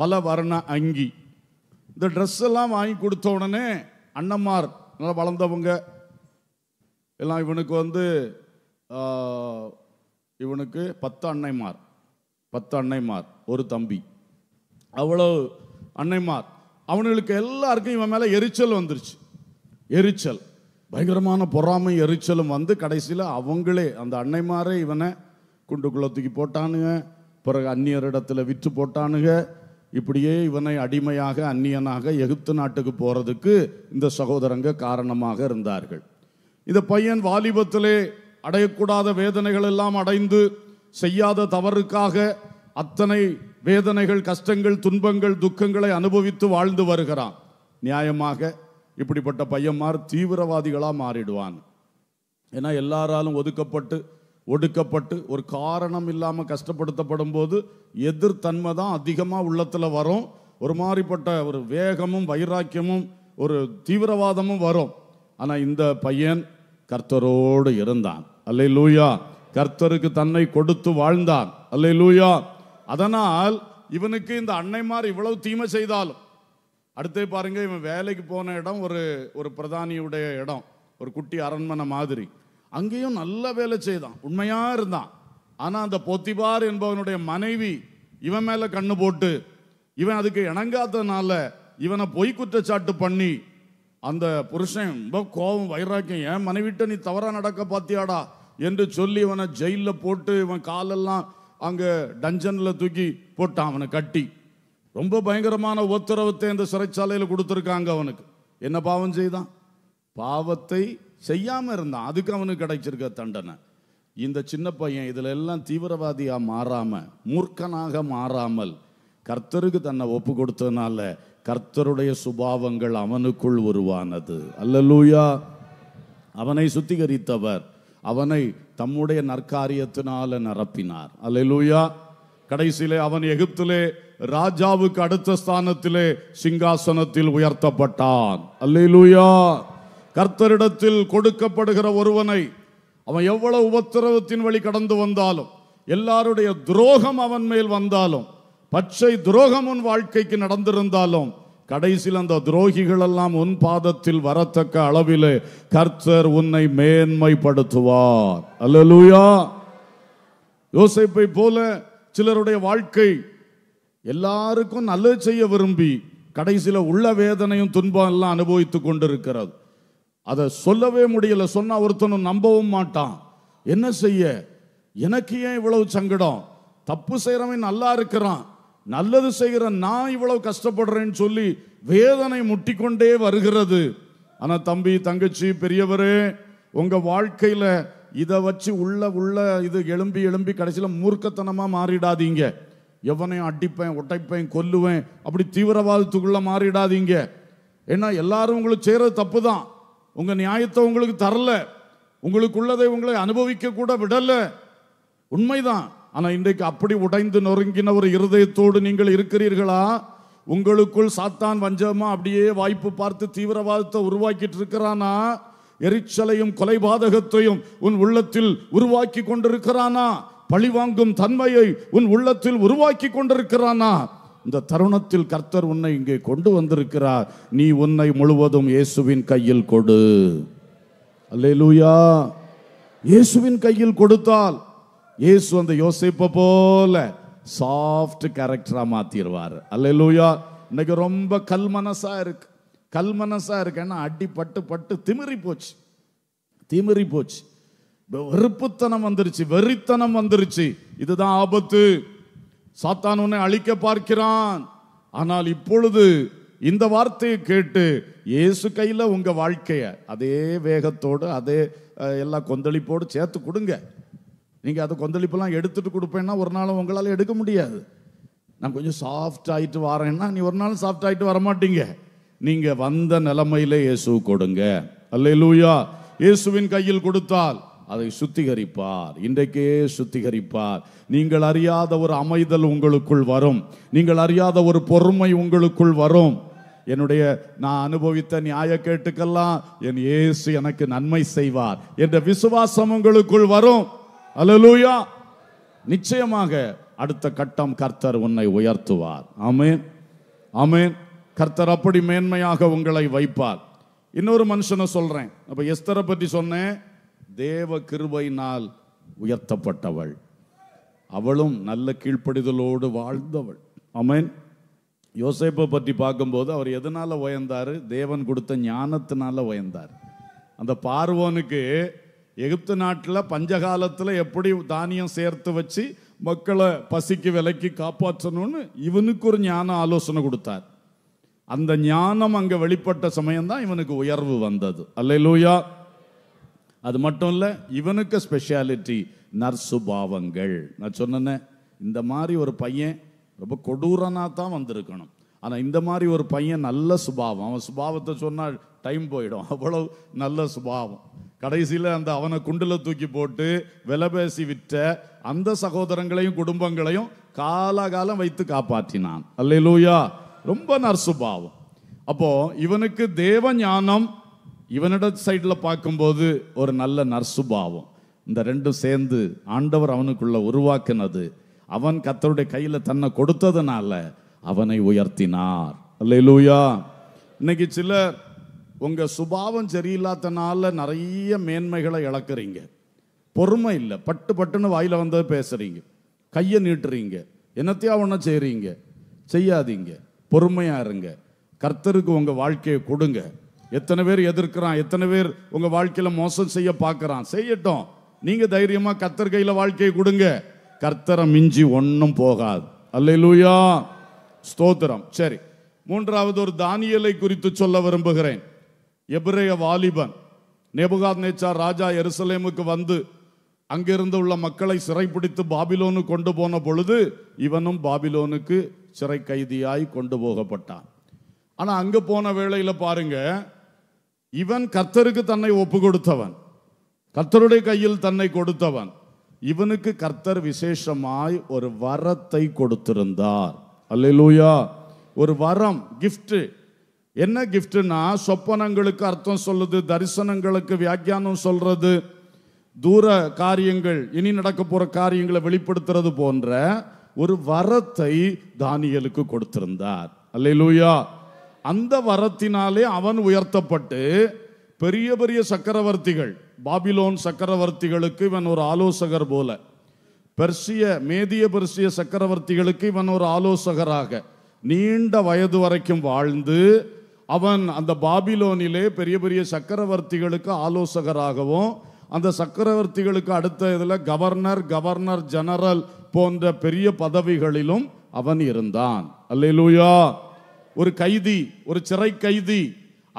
பல வர்ண அங்கி இந்த ட்ரெஸ் எல்லாம் வாங்கி கொடுத்த உடனே அண்ணம்மார் நல்லா வளர்ந்தவங்க எல்லாம் இவனுக்கு வந்து இவனுக்கு பத்து அன்னைமார் பத்து அன்னைமார் ஒரு தம்பி அவ்வளோ அன்னைமார் அவனுக்கு எல்லாருக்கும் இவன் மேலே எரிச்சல் வந்துருச்சு எரிச்சல் பயங்கரமான பொறாமை எரிச்சலும் வந்து கடைசியில் அவங்களே அந்த அன்னைமாரே இவனை குண்டு குளத்துக்கு போட்டானுங்க பிறகு அந்நியரிடத்தில் விற்று போட்டானுங்க இப்படியே இவனை அடிமையாக அந்நியனாக எகிப்து நாட்டுக்கு போகிறதுக்கு இந்த சகோதரங்க காரணமாக இருந்தார்கள் இந்த பையன் வாலிபத்திலே அடையக்கூடாத வேதனைகள் எல்லாம் அடைந்து செய்யாத தவறுக்காக அத்தனை வேதனைகள் கஷ்டங்கள் துன்பங்கள் துக்கங்களை அனுபவித்து வாழ்ந்து வருகிறான் நியாயமாக இப்படிப்பட்ட பையன்மார் தீவிரவாதிகளாக மாறிடுவான் ஏன்னா எல்லாராலும் ஒதுக்கப்பட்டு ஒடுக்கப்பட்டு ஒரு காரணம் இல்லாமல் கஷ்டப்படுத்தப்படும் போது எதிர்த்தன்மை தான் அதிகமாக உள்ளத்தில் வரும் ஒரு மாதிரிப்பட்ட ஒரு வேகமும் வைராக்கியமும் ஒரு தீவிரவாதமும் வரும் ஆனால் இந்த பையன் கர்த்தரோடு இருந்தான் அல்லை லூயா கர்த்தருக்கு தன்னை கொடுத்து வாழ்ந்தான் அல்லை லூயா அதனால் இவனுக்கு இந்த அன்னைமார் இவ்வளவு தீமை செய்தாலும் அடுத்தே பாருங்கள் இவன் வேலைக்கு போன இடம் ஒரு ஒரு பிரதானியுடைய இடம் ஒரு குட்டி அரண்மனை மாதிரி அங்கேயும் நல்ல வேலை செய்தான் உண்மையாக இருந்தான் ஆனால் அந்த பொத்திபார் என்பவனுடைய மனைவி இவன் மேலே கண்ணு போட்டு இவன் அதுக்கு இணங்காததுனால இவனை பொய் குற்றச்சாட்டு பண்ணி அந்த புருஷன் ரொம்ப கோபம் வைராக்கியம் ஏன் மனைவிட்ட நீ தவறாக நடக்க பார்த்தியாடா என்று சொல்லி இவனை ஜெயிலில் போட்டு இவன் காலெல்லாம் அங்கே டஞ்சனில் தூக்கி போட்டான் அவனை கட்டி ரொம்ப பயங்கரமான உத்தரவத்தை இந்த சிறைச்சாலையில் கொடுத்துருக்காங்க அவனுக்கு என்ன பாவம் செய்தான் பாவத்தை செய்யாமல் இருந்தான் அதுக்கு அவனுக்கு கிடைச்சிருக்க தண்டனை இந்த சின்ன பையன் இதில் எல்லாம் தீவிரவாதியாக மாறாமல் மூர்க்கனாக மாறாமல் கர்த்தருக்கு தன்னை ஒப்பு கொடுத்ததுனால கர்த்தருடைய சுபாவங்கள் அவனுக்குள் உருவானது அல்லலூயா அவனை சுத்திகரித்தவர் அவனை தம்முடைய நற்காரியத்தினால நிரப்பினார் அல்லலூயா கடைசியிலே அவன் எகிப்திலே ராஜாவுக்கு அடுத்த ஸ்தானத்திலே சிங்காசனத்தில் உயர்த்தப்பட்டான் அல்லூயா கர்த்தரிடத்தில் கொடுக்கப்படுகிற ஒருவனை அவன் எவ்வளவு உபத்திரவத்தின் வழி கடந்து வந்தாலும் எல்லாருடைய துரோகம் அவன் மேல் வந்தாலும் பச்சை துரோகம் உன் வாழ்க்கைக்கு நடந்திருந்தாலும் கடைசியில் அந்த துரோகிகள் எல்லாம் உன் பாதத்தில் வரத்தக்க அளவிலே கர்த்தர் உன்னை மேன்மைப்படுத்துவார் அல்லலூயா யோசிப்பை போல சிலருடைய வாழ்க்கை எல்லாருக்கும் நல்லது செய்ய விரும்பி கடைசியில் உள்ள வேதனையும் துன்பம் எல்லாம் அனுபவித்து கொண்டிருக்கிறது அதை சொல்லவே முடியல சொன்னால் ஒருத்தனும் நம்பவும் மாட்டான் என்ன செய்ய எனக்கு ஏன் இவ்வளவு சங்கடம் தப்பு செய்கிறவன் நல்லா இருக்கிறான் நல்லது செய்கிற நான் இவ்வளவு கஷ்டப்படுறேன்னு சொல்லி வேதனை முட்டிக்கொண்டே வருகிறது ஆனால் தம்பி தங்கச்சி பெரியவரே உங்கள் வாழ்க்கையில் இதை வச்சு உள்ள உள்ள இது எழும்பி எழும்பி கடைசியில் மூர்க்கத்தனமாக மாறிடாதீங்க எவனையும் அடிப்பேன் உடைப்பேன் கொல்லுவேன் அப்படி தீவிரவாதத்துக்குள்ள மாறிடாதீங்க ஏன்னா எல்லாரும் உங்களுக்கு செய்கிறது தப்பு தான் உங்கள் நியாயத்தை உங்களுக்கு தரல உங்களுக்குள்ளதை உங்களை அனுபவிக்க கூட விடலை உண்மைதான் ஆனால் இன்றைக்கு அப்படி உடைந்து நொறுங்கின ஒரு இருதயத்தோடு நீங்கள் இருக்கிறீர்களா உங்களுக்குள் சாத்தான் வஞ்சமா அப்படியே வாய்ப்பு பார்த்து தீவிரவாதத்தை உருவாக்கிட்டு இருக்கிறானா எரிச்சலையும் கொலைபாதகத்தையும் உன் உள்ளத்தில் உருவாக்கி கொண்டிருக்கிறானா பழிவாங்கும் தன்மையை உன் உள்ளத்தில் உருவாக்கி கொண்டிருக்கிறானா இந்த தருணத்தில் கர்த்தர் உன்னை இங்கே கொண்டு வந்திருக்கிறார் நீ உன்னை முழுவதும் இயேசுவின் கையில் கொடு அல்ல இயேசுவின் கையில் கொடுத்தால் இயேசு அந்த யோசிப்பை போல சாஃப்ட் கேரக்டராக மாற்றிடுவார் அல்ல லூயா இன்னைக்கு ரொம்ப கல் மனசாக இருக்கு கல் மனசாக இருக்குன்னா அடி பட்டு பட்டு திமிரி போச்சு திமிரி போச்சு வெறுப்புத்தனம் வந்துருச்சு வெறித்தனம் வந்துருச்சு இதுதான் ஆபத்து சாத்தான் உன்னை அழிக்க பார்க்கிறான் ஆனால் இப்பொழுது இந்த வார்த்தையை கேட்டு இயேசு கையில் உங்கள் வாழ்க்கையை அதே வேகத்தோடு அதே எல்லா கொந்தளிப்போடு சேர்த்து கொடுங்க நீங்கள் அதை கொந்தளிப்பெல்லாம் எடுத்துகிட்டு கொடுப்பேன்னா ஒரு நாள் உங்களால் எடுக்க முடியாது நான் கொஞ்சம் சாஃப்ட் ஆகிட்டு வரேன்னா நீ ஒரு நாள் சாஃப்ட் ஆகிட்டு வரமாட்டீங்க நீங்கள் வந்த நிலைமையில இயேசு கொடுங்க அல்ல லூயா இயேசுவின் கையில் கொடுத்தால் அதை சுத்திகரிப்பார் இன்றைக்கே சுத்திகரிப்பார் நீங்கள் அறியாத ஒரு அமைதல் உங்களுக்குள் வரும் நீங்கள் அறியாத ஒரு பொறுமை உங்களுக்குள் வரும் என்னுடைய நான் அனுபவித்த கேட்டுக்கெல்லாம் என் இயேசு எனக்கு நன்மை செய்வார் என்ற விசுவாசம் உங்களுக்குள் வரும் அலலூயா நிச்சயமாக அடுத்த கட்டம் கர்த்தர் உன்னை உயர்த்துவார் ஆமேன் ஆமேன் கர்த்தர் அப்படி மேன்மையாக உங்களை வைப்பார் இன்னொரு மனுஷனை சொல்றேன் அப்ப எஸ்தரை பற்றி சொன்னேன் தேவ கிருபையினால் உயர்த்தப்பட்டவள் அவளும் நல்ல கீழ்ப்படிதலோடு வாழ்ந்தவள் அமேன் யோசேப்பை பற்றி பார்க்கும்போது அவர் எதனால் உயர்ந்தார் தேவன் கொடுத்த ஞானத்தினால உயர்ந்தார் அந்த பார்வோனுக்கு எகிப்து நாட்டில் பஞ்சகாலத்தில் எப்படி தானியம் சேர்த்து வச்சு மக்களை பசிக்கு விலைக்கு காப்பாற்றணும்னு இவனுக்கு ஒரு ஞான ஆலோசனை கொடுத்தார் அந்த ஞானம் அங்கே வெளிப்பட்ட சமயம்தான் இவனுக்கு உயர்வு வந்தது அல்ல லூயா அது மட்டும் இல்லை இவனுக்கு ஸ்பெஷாலிட்டி நற்சுபாவங்கள் நான் சொன்னேன் இந்த மாதிரி ஒரு பையன் ரொம்ப கொடூரனாக தான் வந்திருக்கணும் ஆனால் இந்த மாதிரி ஒரு பையன் நல்ல சுபாவம் அவன் சுபாவத்தை சொன்னால் டைம் போயிடும் அவ்வளோ நல்ல சுபாவம் கடைசியில் அந்த அவனை குண்டில் தூக்கி போட்டு விலை பேசி விற்ற அந்த சகோதரங்களையும் குடும்பங்களையும் காலாகாலம் வைத்து காப்பாற்றினான் அல்லையிலூயா ரொம்ப நர்சுபாவம் அப்போ இவனுக்கு தேவ ஞானம் இவனோட சைடில் பார்க்கும்போது ஒரு நல்ல நர்சுபாவம் இந்த ரெண்டும் சேர்ந்து ஆண்டவர் அவனுக்குள்ள உருவாக்கினது அவன் கத்தருடைய கையில் தன்னை கொடுத்ததுனால அவனை உயர்த்தினார் அல்லையிலூயா இன்னைக்கு சில உங்கள் சுபாவம் சரியில்லாதனால நிறைய மேன்மைகளை இழக்கிறீங்க பொறுமை இல்லை பட்டு பட்டுன்னு வாயில் வந்தது பேசுகிறீங்க கையை நீட்டுறீங்க என்னத்தையா ஒன்று செய்கிறீங்க செய்யாதீங்க பொறுமையாக இருங்க கர்த்தருக்கு உங்கள் வாழ்க்கையை கொடுங்க எத்தனை பேர் எதிர்க்கிறான் எத்தனை பேர் உங்கள் வாழ்க்கையில் மோசம் செய்ய பார்க்குறான் செய்யட்டும் நீங்கள் தைரியமாக கத்தர் கையில வாழ்க்கையை கொடுங்க கர்த்தரை மிஞ்சி ஒன்றும் போகாது அல்லையிலூயா ஸ்தோத்திரம் சரி மூன்றாவது ஒரு தானியலை குறித்து சொல்ல விரும்புகிறேன் எபிரேய வாலிபன் நெபுகாத் நேச்சா ராஜா எருசலேமுக்கு வந்து அங்கிருந்து உள்ள மக்களை சிறைப்பிடித்து பாபிலோனு கொண்டு போன பொழுது இவனும் பாபிலோனுக்கு சிறை கைதியாய் கொண்டு போகப்பட்டான் ஆனால் அங்கே போன வேளையில் பாருங்கள் இவன் கர்த்தருக்கு தன்னை ஒப்பு கொடுத்தவன் கர்த்தருடைய கையில் தன்னை கொடுத்தவன் இவனுக்கு கர்த்தர் விசேஷமாய் ஒரு வரத்தை கொடுத்திருந்தார் அல்லூயா ஒரு வரம் கிஃப்ட் என்ன கிஃப்ட்னா சொப்பனங்களுக்கு அர்த்தம் சொல்லுது தரிசனங்களுக்கு வியாக்கியானம் சொல்றது தூர காரியங்கள் இனி நடக்க போற காரியங்களை வெளிப்படுத்துறது போன்ற ஒரு வரத்தை தானியலுக்கு கொடுத்திருந்தார் அல்லூயா அந்த வரத்தினாலே அவன் உயர்த்தப்பட்டு பெரிய பெரிய சக்கரவர்த்திகள் பாபிலோன் சக்கரவர்த்திகளுக்கு இவன் ஒரு ஆலோசகர் போல பெர்சிய மேதிய பெர்சிய சக்கரவர்த்திகளுக்கு இவன் ஒரு ஆலோசகராக நீண்ட வயது வரைக்கும் வாழ்ந்து அவன் அந்த பாபிலோனிலே பெரிய பெரிய சக்கரவர்த்திகளுக்கு ஆலோசகராகவும் அந்த சக்கரவர்த்திகளுக்கு அடுத்த இதில் கவர்னர் கவர்னர் ஜெனரல் போன்ற பெரிய பதவிகளிலும் அவன் இருந்தான் அல்லேலூயா ஒரு கைதி ஒரு சிறை கைதி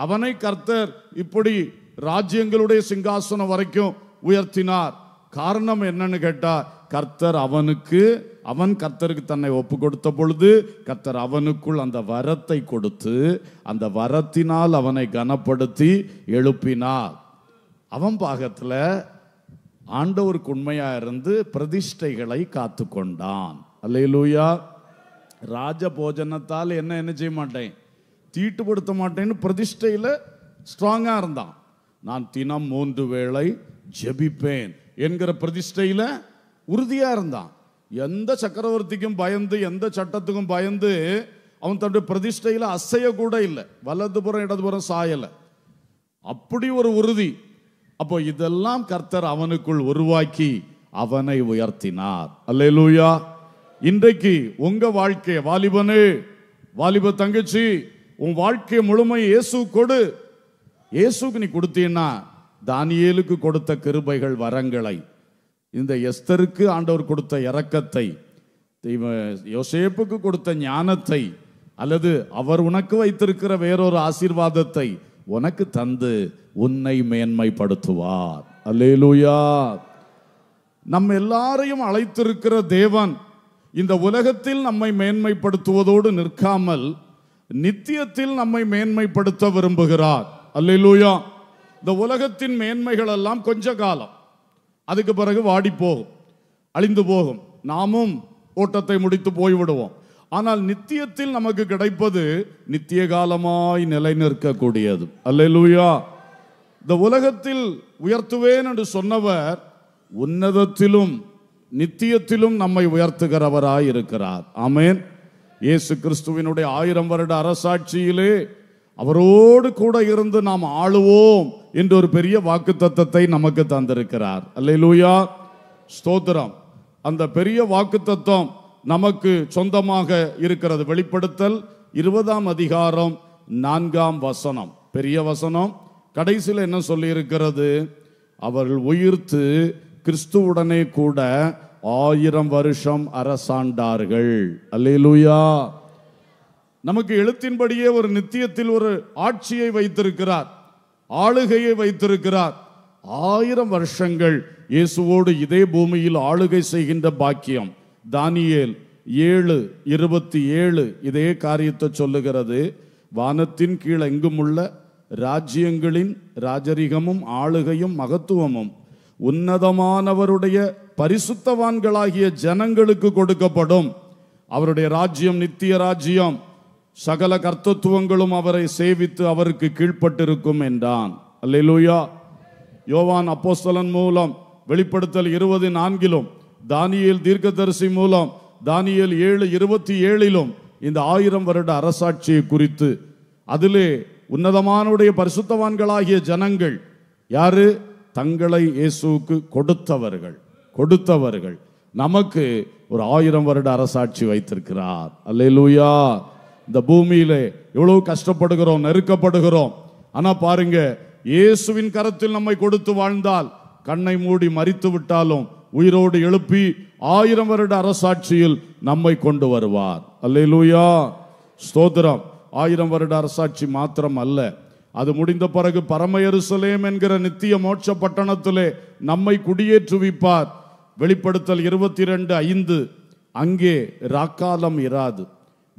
அவனை கர்த்தர் இப்படி ராஜ்யங்களுடைய சிங்காசனம் வரைக்கும் உயர்த்தினார் காரணம் என்னன்னு கேட்டா கர்த்தர் அவனுக்கு அவன் கர்த்தருக்கு தன்னை ஒப்பு கொடுத்த பொழுது கர்த்தர் அவனுக்குள் அந்த வரத்தை கொடுத்து அந்த வரத்தினால் அவனை கனப்படுத்தி எழுப்பினார் அவன் பாகத்தில் ஆண்டவருக்கு உண்மையாக இருந்து பிரதிஷ்டைகளை காத்து கொண்டான் அல்லையிலூயா ராஜ போஜனத்தால் என்ன என்ன செய்ய மாட்டேன் தீட்டுப்படுத்த மாட்டேன்னு பிரதிஷ்டையில் ஸ்ட்ராங்காக இருந்தான் நான் தினம் மூன்று வேளை ஜெபிப்பேன் என்கிற பிரதிஷ்டையில் உறுதியாக இருந்தான் எந்த சக்கரவர்த்திக்கும் பயந்து எந்த சட்டத்துக்கும் பயந்து அவன் தன்னுடைய பிரதிஷ்டையில் அசைய கூட இல்லை வலதுபுறம் இடதுபுறம் சாயலை அப்படி ஒரு உறுதி அப்போ இதெல்லாம் கர்த்தர் அவனுக்குள் உருவாக்கி அவனை உயர்த்தினார் அல்லேலூயா இன்றைக்கு உங்க வாழ்க்கையை வாலிபனு வாலிப தங்கச்சி உன் வாழ்க்கை முழுமை இயேசு கொடு இயேசுக்கு நீ கொடுத்தீன்னா தானியேலுக்கு கொடுத்த கிருபைகள் வரங்களை இந்த எஸ்தருக்கு ஆண்டவர் கொடுத்த இறக்கத்தை யோசேப்புக்கு கொடுத்த ஞானத்தை அல்லது அவர் உனக்கு வைத்திருக்கிற வேறொரு ஆசீர்வாதத்தை உனக்கு தந்து உன்னை மேன்மைப்படுத்துவார் அல்லேலூயா நம்ம எல்லாரையும் அழைத்திருக்கிற தேவன் இந்த உலகத்தில் நம்மை மேன்மைப்படுத்துவதோடு நிற்காமல் நித்தியத்தில் நம்மை மேன்மைப்படுத்த விரும்புகிறார் அல்லூயா இந்த உலகத்தின் மேன்மைகள் எல்லாம் கொஞ்ச காலம் அதுக்கு பிறகு வாடி போகும் அழிந்து போகும் நாமும் ஓட்டத்தை முடித்து போய்விடுவோம் ஆனால் நித்தியத்தில் நமக்கு கிடைப்பது நித்திய காலமாய் நிலை நிற்கக்கூடியது அல்லூயா இந்த உலகத்தில் உயர்த்துவேன் என்று சொன்னவர் உன்னதத்திலும் நித்தியத்திலும் நம்மை உயர்த்துகிறவராய் இருக்கிறார் ஆமேன் இயேசு கிறிஸ்துவினுடைய ஆயிரம் வருட அரசாட்சியிலே அவரோடு கூட இருந்து நாம் ஆளுவோம் என்று ஒரு பெரிய வாக்கு தத்துவத்தை நமக்கு தந்திருக்கிறார் லூயா ஸ்தோத்திரம் அந்த பெரிய வாக்கு தத்துவம் நமக்கு சொந்தமாக இருக்கிறது வெளிப்படுத்தல் இருபதாம் அதிகாரம் நான்காம் வசனம் பெரிய வசனம் கடைசியில் என்ன சொல்லி இருக்கிறது அவர்கள் உயிர்த்து கிறிஸ்துவுடனே கூட ஆயிரம் வருஷம் அரசாண்டார்கள் அல்லேலூயா நமக்கு எழுத்தின்படியே ஒரு நித்தியத்தில் ஒரு ஆட்சியை வைத்திருக்கிறார் ஆளுகையை வைத்திருக்கிறார் ஆயிரம் வருஷங்கள் இயேசுவோடு இதே பூமியில் ஆளுகை செய்கின்ற பாக்கியம் தானியேல் ஏழு இருபத்தி ஏழு இதே காரியத்தை சொல்லுகிறது வானத்தின் கீழ் எங்கும் உள்ள ராஜ்யங்களின் ராஜரிகமும் ஆளுகையும் மகத்துவமும் உன்னதமானவருடைய பரிசுத்தவான்களாகிய ஜனங்களுக்கு கொடுக்கப்படும் அவருடைய ராஜ்யம் நித்திய ராஜ்யம் சகல கர்த்தத்துவங்களும் அவரை சேவித்து அவருக்கு கீழ்ப்பட்டிருக்கும் என்றான் அல்லூயா யோவான் அப்போஸ்தலன் மூலம் வெளிப்படுத்தல் இருபது நான்கிலும் தானியல் தீர்க்கதரிசி மூலம் தானியல் ஏழு இருபத்தி ஏழிலும் இந்த ஆயிரம் வருட அரசாட்சியை குறித்து அதிலே உன்னதமானுடைய பரிசுத்தவான்களாகிய ஜனங்கள் யாரு தங்களை இயேசுக்கு கொடுத்தவர்கள் கொடுத்தவர்கள் நமக்கு ஒரு ஆயிரம் வருட அரசாட்சி வைத்திருக்கிறார் அல்லேலூயா இந்த பூமியிலே எவ்வளவு கஷ்டப்படுகிறோம் நெருக்கப்படுகிறோம் ஆனா பாருங்க இயேசுவின் கரத்தில் நம்மை கொடுத்து வாழ்ந்தால் கண்ணை மூடி மறித்து விட்டாலும் உயிரோடு எழுப்பி ஆயிரம் வருட அரசாட்சியில் நம்மை கொண்டு வருவார் அல்லேலூயா ஸ்தோத்திரம் ஆயிரம் வருட அரசாட்சி மாத்திரம் அல்ல அது முடிந்த பிறகு பரமயருசலேம் என்கிற நித்திய மோட்ச பட்டணத்திலே நம்மை குடியேற்றுவிப்பார் வெளிப்படுத்தல் இருபத்தி ரெண்டு ஐந்து அங்கே ராக்காலம் இராது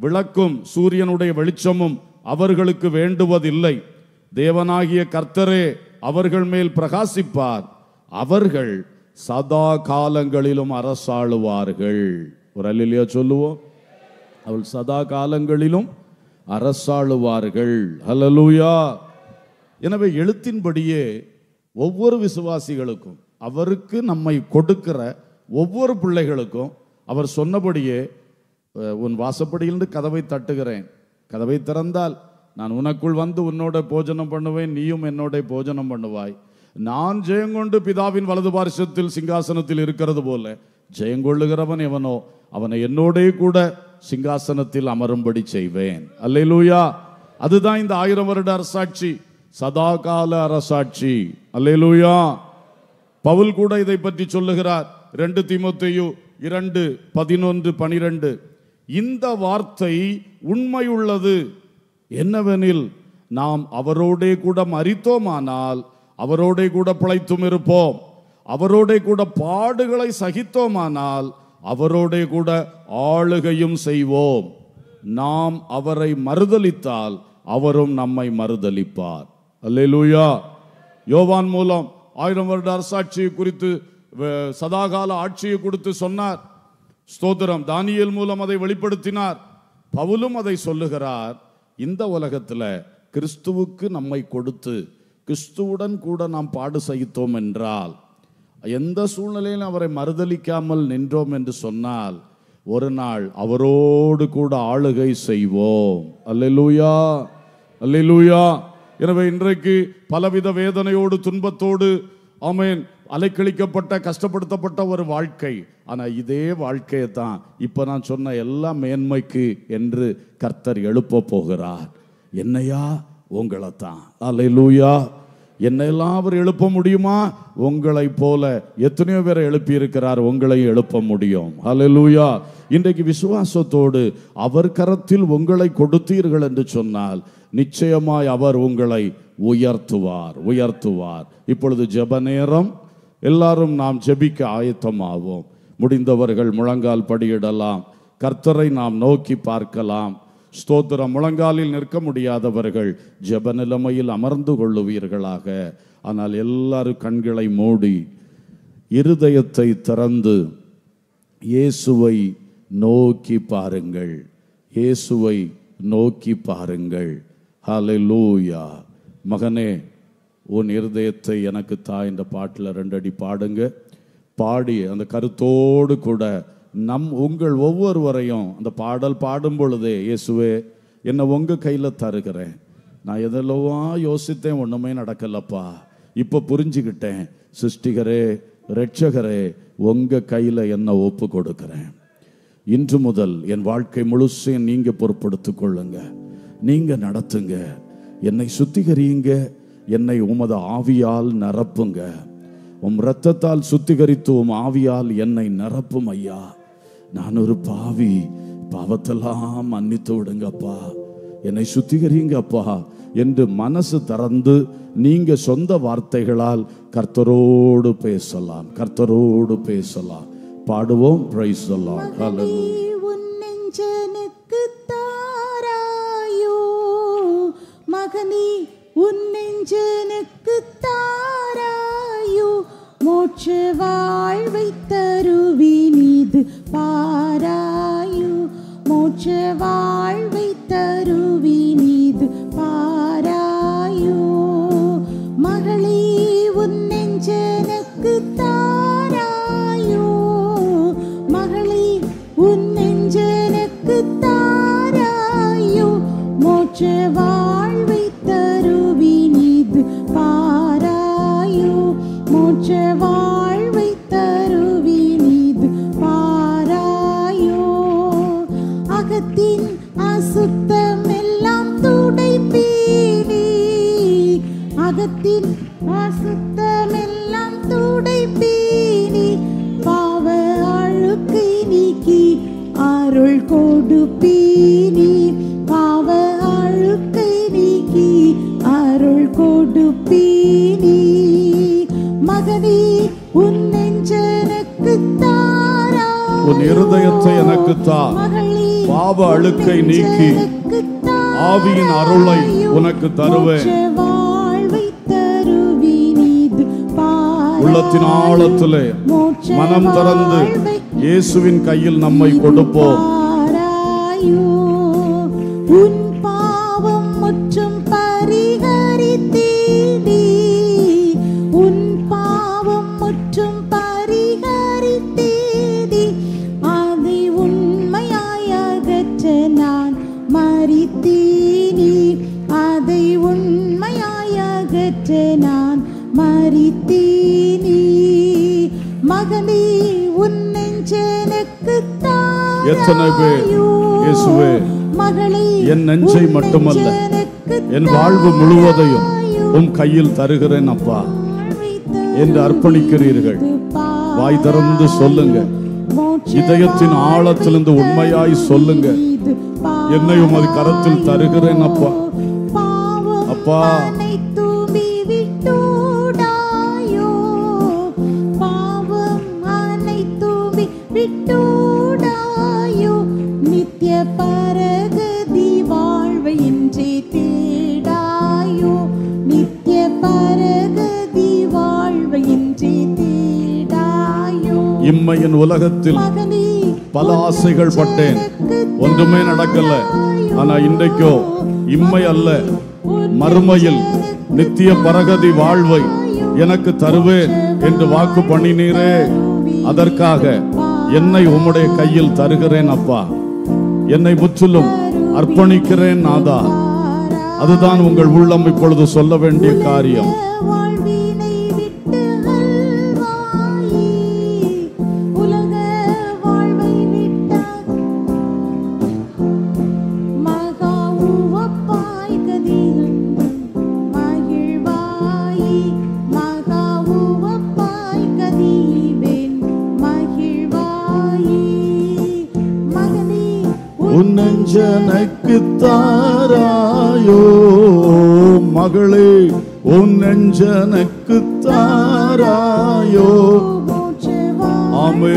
விளக்கும் சூரியனுடைய வெளிச்சமும் அவர்களுக்கு வேண்டுவதில்லை தேவனாகிய கர்த்தரே அவர்கள் மேல் பிரகாசிப்பார் அவர்கள் சதா காலங்களிலும் அரசாளுவார்கள் ஒரு அல்லையா சொல்லுவோம் அவள் சதா காலங்களிலும் அரசாளுவார்கள் ஹலலூயா எனவே எழுத்தின்படியே ஒவ்வொரு விசுவாசிகளுக்கும் அவருக்கு நம்மை கொடுக்கிற ஒவ்வொரு பிள்ளைகளுக்கும் அவர் சொன்னபடியே உன் வாசப்படியிலிருந்து கதவை தட்டுகிறேன் கதவை திறந்தால் நான் உனக்குள் வந்து உன்னோட போஜனம் பண்ணுவேன் நீயும் என்னோட போஜனம் பண்ணுவாய் நான் ஜெயங்கொண்டு பிதாவின் வலது பார்சத்தில் சிங்காசனத்தில் இருக்கிறது போல ஜெயங்கொள்ளுகிறவன் எவனோ அவனை என்னோடே கூட சிங்காசனத்தில் அமரும்படி செய்வேன் அல்லையிலூயா அதுதான் இந்த ஆயிரம் வருட அரசாட்சி சதாகால அரசாட்சி அல்லேலூயா பவுல் கூட இதை பற்றி சொல்லுகிறார் ரெண்டு திமுத்தையு இரண்டு பதினொன்று பனிரெண்டு இந்த வார்த்தை உண்மையுள்ளது என்னவெனில் நாம் அவரோடே கூட மறித்தோமானால் அவரோடே கூட பிழைத்தும் இருப்போம் அவரோடே கூட பாடுகளை சகித்தோமானால் அவரோடே கூட ஆளுகையும் செய்வோம் நாம் அவரை மறுதலித்தால் அவரும் நம்மை மறுதலிப்பார் அல்லேலூயா யோவான் மூலம் ஆயிரம் வருட அரசாட்சியை குறித்து சதாகால ஆட்சியை கொடுத்து சொன்னார் ஸ்தோத்திரம் தானியல் மூலம் அதை வெளிப்படுத்தினார் பவுலும் அதை சொல்லுகிறார் இந்த உலகத்தில் கிறிஸ்துவுக்கு நம்மை கொடுத்து கிறிஸ்துவுடன் கூட நாம் பாடு சகித்தோம் என்றால் எந்த சூழ்நிலையில் அவரை மறுதளிக்காமல் நின்றோம் என்று சொன்னால் ஒரு நாள் அவரோடு கூட ஆளுகை செய்வோம் அல்லூயா அல்லூயா எனவே இன்றைக்கு பலவித வேதனையோடு துன்பத்தோடு ஆமேன் அலைக்கழிக்கப்பட்ட கஷ்டப்படுத்தப்பட்ட ஒரு வாழ்க்கை ஆனால் இதே வாழ்க்கையை தான் இப்போ நான் சொன்ன எல்லா மேன்மைக்கு என்று கர்த்தர் எழுப்ப போகிறார் என்னையா உங்களை தான் அலை லூயா என்னையெல்லாம் அவர் எழுப்ப முடியுமா உங்களை போல எத்தனையோ பேரை எழுப்பியிருக்கிறார் உங்களையும் எழுப்ப முடியும் அலை லூயா இன்றைக்கு விசுவாசத்தோடு அவர் கரத்தில் உங்களை கொடுத்தீர்கள் என்று சொன்னால் நிச்சயமாய் அவர் உங்களை உயர்த்துவார் உயர்த்துவார் இப்பொழுது ஜெப நேரம் எல்லாரும் நாம் ஜெபிக்க ஆயத்தமாவோம் முடிந்தவர்கள் முழங்கால் படியிடலாம் கர்த்தரை நாம் நோக்கி பார்க்கலாம் ஸ்தோத்திரம் முழங்காலில் நிற்க முடியாதவர்கள் ஜெப நிலைமையில் அமர்ந்து கொள்ளுவீர்களாக ஆனால் எல்லாரும் கண்களை மூடி இருதயத்தை திறந்து இயேசுவை நோக்கி பாருங்கள் இயேசுவை நோக்கி பாருங்கள் ஹலே லூயா மகனே உன் இருதயத்தை எனக்கு தா இந்த பாட்டில் ரெண்டடி பாடுங்க பாடி அந்த கருத்தோடு கூட நம் உங்கள் ஒவ்வொருவரையும் அந்த பாடல் பாடும் பொழுதே இயேசுவே என்னை உங்கள் கையில் தருகிறேன் நான் எதெல்லவா யோசித்தேன் ஒன்றுமே நடக்கலப்பா இப்போ புரிஞ்சுக்கிட்டேன் சிருஷ்டிகரே ரட்சகரே உங்கள் கையில் என்னை ஒப்பு கொடுக்குறேன் இன்று முதல் என் வாழ்க்கை முழுசையும் நீங்கள் பொறுப்படுத்து கொள்ளுங்க நீங்கள் நடத்துங்க என்னை சுத்திகரியுங்க என்னை உமது ஆவியால் நிரப்புங்க உம் ரத்தத்தால் சுத்திகரித்து உம் ஆவியால் என்னை நிரப்பும் ஐயா நான் ஒரு பாவி பாவத்தெல்லாம் மன்னித்து விடுங்கப்பா என்னை சுத்திகரியுங்கப்பா என்று மனசு திறந்து நீங்க சொந்த வார்த்தைகளால் கர்த்தரோடு பேசலாம் கர்த்தரோடு பேசலாம் பாடுவோம் பிரைஸ் மனம் திறந்து இயேசுவின் கையில் நம்மை கொடுப்போம் எத்தனை பேர் இயேசுவே என் நெஞ்சை மட்டுமல்ல என் வாழ்வு முழுவதையும் உன் கையில் தருகிறேன் அப்பா என்று அர்ப்பணிக்கிறீர்கள் வாய் திறந்து சொல்லுங்க இதயத்தின் ஆழத்திலிருந்து உண்மையாய் சொல்லுங்க என்னை உமது கரத்தில் தருகிறேன் அப்பா அப்பா உலகத்தில் பல ஆசைகள் பட்டேன் ஒன்றுமே நடக்கல ஆனா இன்றைக்கோ இம்மை அல்ல மறுமையில் நித்திய பரகதி வாழ்வை எனக்கு தருவேன் என்று வாக்கு பண்ணினீரே அதற்காக என்னை உம்முடைய கையில் தருகிறேன் அப்பா என்னை முற்றிலும் அர்ப்பணிக்கிறேன் நாதா அதுதான் உங்கள் உள்ளம் இப்பொழுது சொல்ல வேண்டிய காரியம் மகளே உன் நெஞ்சனக்கு தாராயோ ஆமே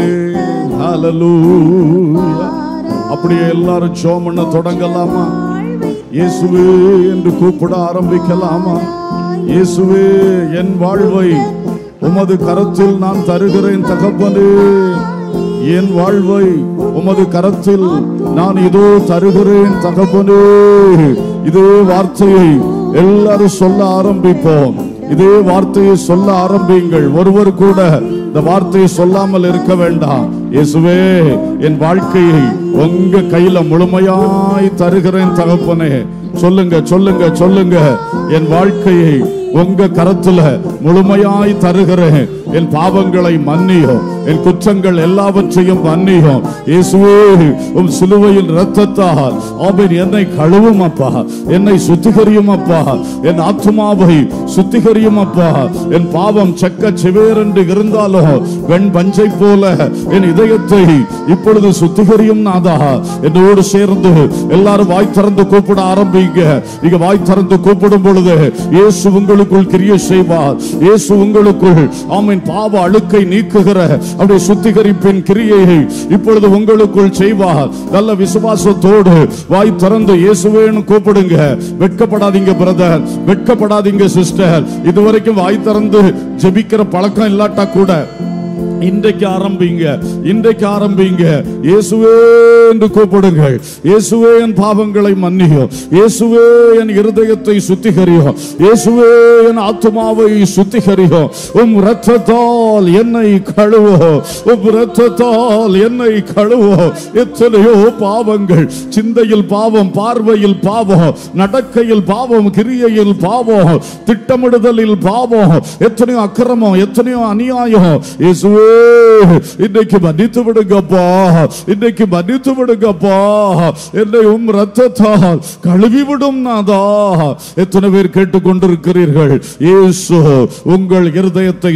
அப்படியே எல்லாரும் சோமண்ண தொடங்கலாமா இயேசுவே என்று கூப்பிட ஆரம்பிக்கலாமா இயேசுவே என் வாழ்வை உமது கரத்தில் நான் தருகிறேன் தகப்பனே என் வாழ்வை உமது கரத்தில் நான் இதோ தருகிறேன் தகப்பனே இதே வார்த்தையை எல்லாரும் சொல்ல ஆரம்பிப்போம் இதே வார்த்தையை சொல்ல ஆரம்பியுங்கள் ஒருவர் கூட இந்த வார்த்தையை சொல்லாமல் இருக்க வேண்டாம் இயேசுவே என் வாழ்க்கையை உங்க கையில முழுமையாய் தருகிறேன் தகப்பனே சொல்லுங்க சொல்லுங்க சொல்லுங்க என் வாழ்க்கையை உங்க கரத்துல முழுமையாய் தருகிறேன் என் பாவங்களை மன்னியும் என் குற்றங்கள் எல்லாவற்றையும் மன்னியும் இயேசுவே உம் சிலுவையில் ரத்தத்தால் ஆபின் என்னை கழுவும் அப்பா என்னை சுத்திகரியும் அப்பா என் ஆத்மாவை சுத்திகரியும் அப்பா என் பாவம் செக்க செவேரென்று இருந்தாலும் வெண் பஞ்சை போல என் இதயத்தை இப்பொழுது சுத்திகரியும் நாதா என்னோடு சேர்ந்து எல்லாரும் வாய் திறந்து கூப்பிட ஆரம்பிங்க இங்க வாய் திறந்து கூப்பிடும் பொழுது இயேசு உங்களுக்குள் கிரிய செய்வார் இயேசு உங்களுக்குள் ஆமின் பாவ அழுக்கை நீக்குகிற அவருடைய சுத்திகரிப்பின் கிரியையை இப்பொழுது உங்களுக்குள் செய்வார் நல்ல விசுவாசத்தோடு வாய் திறந்து இயேசுவேன்னு கூப்பிடுங்க வெட்கப்படாதீங்க பிரதர் வெட்கப்படாதீங்க சிஸ்டர் இதுவரைக்கும் வாய் திறந்து ஜெபிக்கிற பழக்கம் இல்லாட்டா கூட இன்றைக்கு ஆரம்பிங்க இன்றைக்கு ஆரம்பிங்க இயேசுவே என்று கூப்பிடுங்கள் இயேசுவே என் பாவங்களை மன்னியும் இயேசுவே என் இருதயத்தை சுத்திகரியும் இயேசுவே என் ஆத்மாவை சுத்திகரியும் உம் ரத்தத்தால் என்னை கழுவோ உம் ரத்தத்தால் என்னை கழுவோ எத்தனையோ பாவங்கள் சிந்தையில் பாவம் பார்வையில் பாவம் நடக்கையில் பாவம் கிரியையில் பாவம் திட்டமிடுதலில் பாவம் எத்தனையோ அக்கிரமம் எத்தனையோ அநியாயம் இயேசுவே இன்னைக்கு மன்னித்து விடுங்கப்பா இன்னைக்கு மன்னித்து விடுங்கப்பா கழுவிவிடும் நாதா எத்தனை பேர் கேட்டுக்கொண்டிருக்கிறீர்கள் உங்கள் இருதயத்தை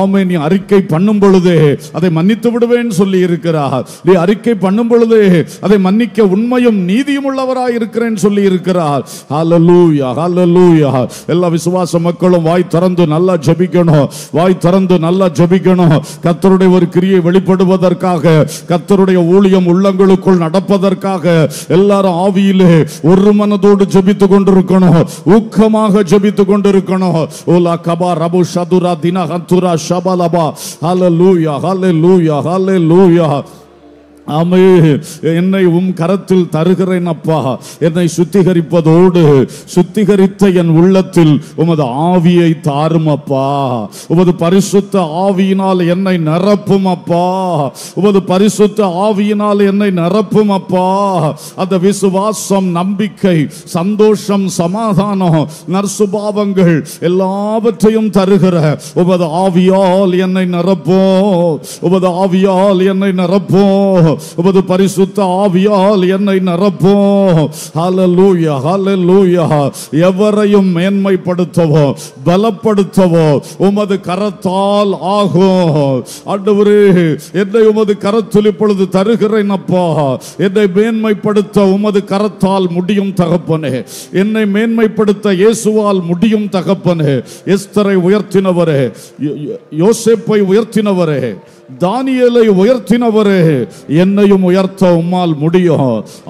ஆமை நீ அறிக்கை பண்ணும் பொழுதே அதை மன்னித்து விடுவேன் சொல்லி இருக்கிறார் நீ அறிக்கை பண்ணும் பொழுதே அதை மன்னிக்க உண்மையும் நீதியும் உள்ளவராய் இருக்கிறேன் சொல்லி இருக்கிறார் எல்லா விசுவாச மக்களும் வாய் திறந்து நல்லா ஜபிக்கணும் வாய் திறந்து நல்லா ஜபிக்கணும் கத்தருடைய ஒரு கிரியை வெளிப்படுவதற்காக கத்தருடைய ஊழியம் உள்ளங்களுக்குள் நடப்பதற்காக எல்லாரும் ஆவியிலே ஒரு மனதோடு ஜபித்து கொண்டிருக்கணும் ஊக்கமாக ஜபித்து கொண்டிருக்கணும் ஓலா கபா ரபு சதுரா தினா ஹத்துரா ஷபலபா ஹல லூயா ஹலே ஆமே என்னை உம் கரத்தில் தருகிறேன் அப்பா என்னை சுத்திகரிப்பதோடு சுத்திகரித்த என் உள்ளத்தில் உமது ஆவியை தாரும் அப்பா உமது பரிசுத்த ஆவியினால் என்னை நிரப்பும் அப்பா உமது பரிசுத்த ஆவியினால் என்னை நிரப்பும் அப்பா அந்த விசுவாசம் நம்பிக்கை சந்தோஷம் சமாதானம் நர்சுபாவங்கள் எல்லாவற்றையும் தருகிற உமது ஆவியால் என்னை நிரப்போ உமது ஆவியால் என்னை நிரப்போ உமது பரிசுத்த ஆவியால் என்னை நிரப்போம் எவரையும் மேன்மைப்படுத்தவோ பலப்படுத்தவோ உமது கரத்தால் ஆகும் ஆண்டவரே என்னை உமது கரத்தில் இப்பொழுது தருகிறேன் அப்பா என்னை மேன்மைப்படுத்த உமது கரத்தால் முடியும் தகப்பனே என்னை மேன்மைப்படுத்த இயேசுவால் முடியும் தகப்பனே எஸ்தரை உயர்த்தினவரே யோசேப்பை உயர்த்தினவரே தானியலை உயர்த்தினவரே என்னையும் உயர்த்த உம்மால் முடியும்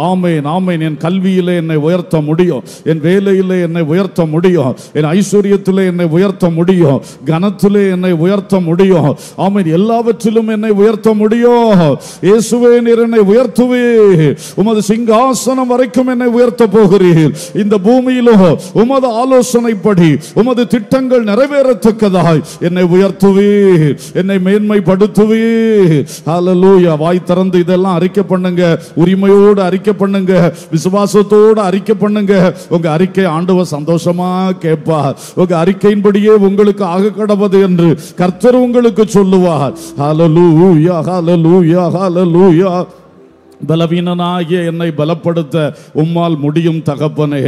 ஆமேன் ஆமேன் என் கல்வியிலே என்னை உயர்த்த முடியும் என் வேலையிலே என்னை உயர்த்த முடியும் என் ஐஸ்வர்யத்திலே என்னை உயர்த்த முடியும் கனத்திலே என்னை உயர்த்த முடியும் ஆமேன் எல்லாவற்றிலும் என்னை உயர்த்த முடியும் இயேசுவே நீர் என்னை உயர்த்துவே உமது சிங்காசனம் வரைக்கும் என்னை உயர்த்த போகிறீர்கள் இந்த பூமியிலும் உமது ஆலோசனைப்படி உமது திட்டங்கள் நிறைவேறத்தக்கதாய் என்னை உயர்த்துவீர் என்னை மேன்மைப்படுத்துவீர் பிதாவே ஹalleluya வாய் திறந்து இதெல்லாம் அறிக்கை பண்ணுங்க உரிமையோடு அறிக்கை பண்ணுங்க விசுவாசத்தோடு அறிக்கை பண்ணுங்க உங்க அறிக்கை ஆண்டவர் சந்தோஷமா கேட்பார் உங்க அறிக்கையின்படியே உங்களுக்கு ஆக கடவது என்று கர்த்தர் உங்களுக்கு சொல்லுவார் ஹalleluya ஹalleluya ஹalleluya பலவீனனாகிய என்னை பலப்படுத்த உம்மால் முடியும் தகப்பனே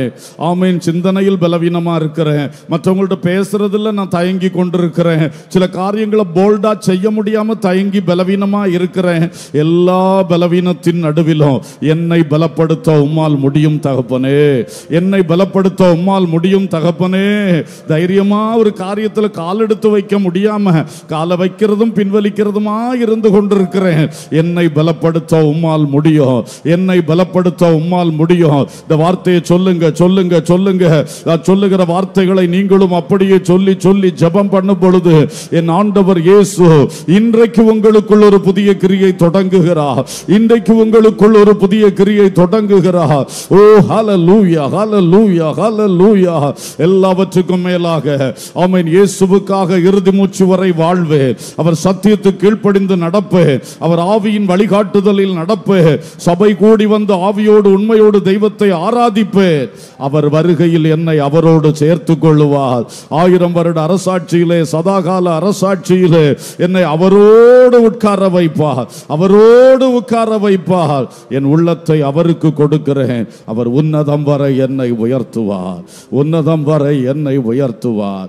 ஆமீன் சிந்தனையில் பலவீனமாக இருக்கிறேன் மற்றவங்கள்ட்ட பேசுறதுல நான் தயங்கி கொண்டிருக்கிறேன் சில காரியங்களை போல்டாக செய்ய முடியாமல் தயங்கி பலவீனமாக இருக்கிறேன் எல்லா பலவீனத்தின் நடுவிலும் என்னை பலப்படுத்த உம்மால் முடியும் தகப்பனே என்னை பலப்படுத்த உம்மால் முடியும் தகப்பனே தைரியமாக ஒரு காரியத்தில் காலெடுத்து வைக்க முடியாமல் காலை வைக்கிறதும் பின்வலிக்கிறதுமா இருந்து கொண்டிருக்கிறேன் என்னை பலப்படுத்த உம்மால் முடியும் முடியும் என்னை பலப்படுத்த உம்மால் முடியும் இந்த வார்த்தையை சொல்லுங்க சொல்லுங்க சொல்லுங்க சொல்லுகிற வார்த்தைகளை நீங்களும் அப்படியே சொல்லி சொல்லி ஜபம் பண்ணும் பொழுது என் ஆண்டவர் இயேசு இன்றைக்கு உங்களுக்குள் ஒரு புதிய கிரியை தொடங்குகிறார் இன்றைக்கு உங்களுக்குள் ஒரு புதிய கிரியை தொடங்குகிறார் ஓ ஹல லூயா ஹல லூயா ஹல லூயா எல்லாவற்றுக்கும் மேலாக அவன் இயேசுவுக்காக இறுதி மூச்சு வரை வாழ்வு அவர் சத்தியத்து கீழ்ப்படிந்து நடப்பு அவர் ஆவியின் வழிகாட்டுதலில் நடப்பு சபை கூடி வந்து ஆவியோடு உண்மையோடு தெய்வத்தை ஆராதிப்பேன் அவர் வருகையில் என்னை அவரோடு சேர்த்து கொள்ளுவார் ஆயிரம் வருட அரசாட்சியிலே சதாகால அரசாட்சியிலே என்னை அவரோடு உட்கார வைப்பார் அவரோடு உட்கார வைப்பார் என் உள்ளத்தை அவருக்கு கொடுக்கிறேன் அவர் உன்னதம் வரை என்னை உயர்த்துவார் உன்னதம் வரை என்னை உயர்த்துவார்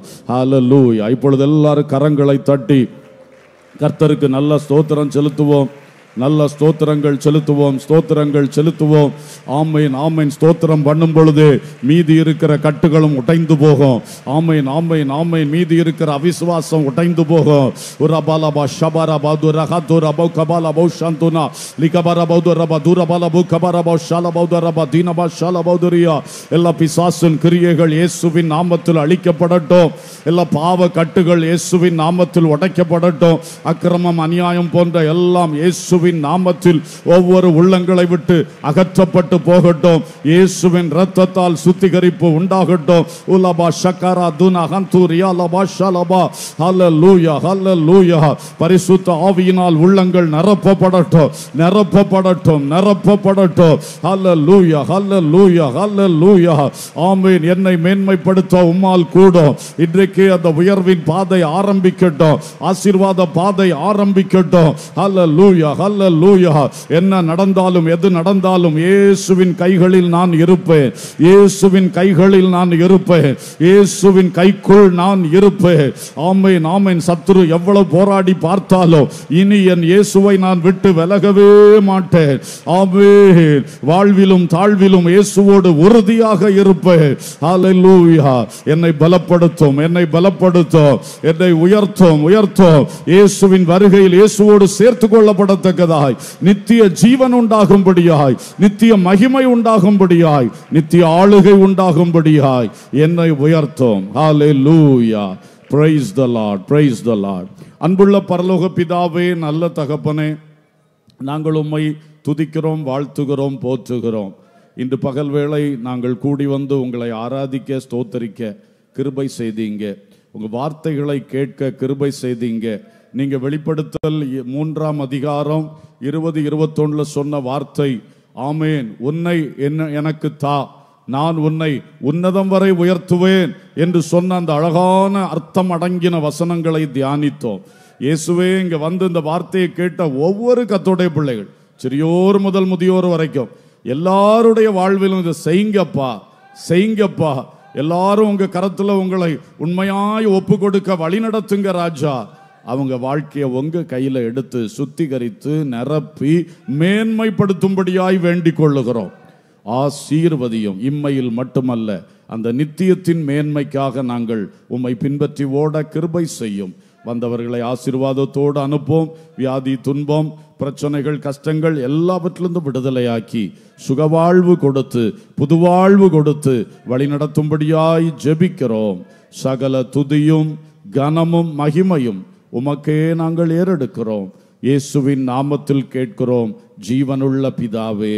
இப்பொழுது எல்லாரும் கரங்களை தட்டி கர்த்தருக்கு நல்ல ஸ்தோத்திரம் செலுத்துவோம் நல்ல ஸ்தோத்திரங்கள் செலுத்துவோம் ஸ்தோத்திரங்கள் செலுத்துவோம் ஆமையின் ஆமையின் ஸ்தோத்திரம் பண்ணும் பொழுது மீதி இருக்கிற கட்டுகளும் உடைந்து போகும் ஆமையின் ஆமையின் ஆமையின் மீதி இருக்கிற அவிசுவாசம் உடைந்து போகும் உரபாலபா ஷபாரா பாது ரஹாது ரபௌ கபால பௌ சாந்துனா லிகபாரா பௌது ரபா தூரபால பௌ கபாரா பௌ ஷால பௌத ரபா தீனபா ஷால பௌதுரியா எல்லா பிசாசின் கிரியைகள் இயேசுவின் நாமத்தில் அழிக்கப்படட்டும் எல்லா பாவ கட்டுகள் இயேசுவின் நாமத்தில் உடைக்கப்படட்டும் அக்கிரமம் அநியாயம் போன்ற எல்லாம் இயேசு இயேசுவின் நாமத்தில் ஒவ்வொரு உள்ளங்களை விட்டு அகற்றப்பட்டு போகட்டும் இயேசுவின் ரத்தத்தால் சுத்திகரிப்பு உண்டாகட்டும் உலபா சக்கரா பரிசுத்த ஆவியினால் உள்ளங்கள் நிரப்பப்படட்டும் நிரப்பப்படட்டும் நிரப்பப்படட்டும் என்னை மேன்மைப்படுத்த உம்மால் கூடும் இன்றைக்கு அந்த உயர்வின் பாதை ஆரம்பிக்கட்டும் ஆசீர்வாத பாதை ஆரம்பிக்கட்டும் என்ன நடந்தாலும் எது நடந்தாலும் இயேசுவின் கைகளில் நான் இருப்பேன் இயேசுவின் கைகளில் நான் இருப்பேன் இயேசுவின் கைக்குள் நான் இருப்பேன் ஆமை நாமின் சத்துரு எவ்வளவு போராடி பார்த்தாலும் இனி என் இயேசுவை நான் விட்டு விலகவே மாட்டேன் ஆமே வாழ்விலும் தாழ்விலும் இயேசுவோடு உறுதியாக இருப்பேன் என்னை பலப்படுத்தும் என்னை பலப்படுத்தும் என்னை உயர்த்தும் உயர்த்தும் இயேசுவின் வருகையில் இயேசுவோடு சேர்த்து கொள்ளப்படத்தக்க നൽകുന്നതായി நித்திய ஜீவன் உண்டாகும்படியாய் நித்திய மகிமை உண்டாகும்படியாய் நித்திய ஆளுகை உண்டாகும்படியாய் என்னை உயர்த்தோம் அன்புள்ள பரலோக பிதாவே நல்ல தகப்பனே நாங்கள் உம்மை துதிக்கிறோம் வாழ்த்துகிறோம் போற்றுகிறோம் இன்று பகல் வேளை நாங்கள் கூடி வந்து உங்களை ஆராதிக்க ஸ்தோத்தரிக்க கிருபை செய்தீங்க உங்கள் வார்த்தைகளை கேட்க கிருபை செய்தீங்க நீங்கள் வெளிப்படுத்தல் மூன்றாம் அதிகாரம் இருபது இருபத்தொன்னில் சொன்ன வார்த்தை ஆமேன் உன்னை என்ன எனக்கு தா நான் உன்னை உன்னதம் வரை உயர்த்துவேன் என்று சொன்ன அந்த அழகான அர்த்தம் அடங்கின வசனங்களை தியானித்தோம் இயேசுவே இங்கே வந்து இந்த வார்த்தையை கேட்ட ஒவ்வொரு கத்தோடைய பிள்ளைகள் சிறியோர் முதல் முதியோர் வரைக்கும் எல்லாருடைய வாழ்விலும் இதை செய்ங்கப்பா செய்ங்கப்பா எல்லாரும் உங்கள் கரத்தில் உங்களை உண்மையாய் ஒப்பு கொடுக்க வழி நடத்துங்க ராஜா அவங்க வாழ்க்கையை உங்க கையில் எடுத்து சுத்திகரித்து நிரப்பி மேன்மைப்படுத்தும்படியாய் வேண்டிக் கொள்ளுகிறோம் ஆசீர்வதியும் இம்மையில் மட்டுமல்ல அந்த நித்தியத்தின் மேன்மைக்காக நாங்கள் உம்மை பின்பற்றி ஓட கிருபை செய்யும் வந்தவர்களை ஆசீர்வாதத்தோடு அனுப்போம் வியாதி துன்பம் பிரச்சனைகள் கஷ்டங்கள் எல்லாவற்றிலிருந்து விடுதலையாக்கி சுகவாழ்வு கொடுத்து புதுவாழ்வு கொடுத்து வழிநடத்தும்படியாய் ஜெபிக்கிறோம் சகல துதியும் கனமும் மகிமையும் உமக்கே நாங்கள் ஏறெடுக்கிறோம் இயேசுவின் நாமத்தில் கேட்கிறோம் ஜீவனுள்ள பிதாவே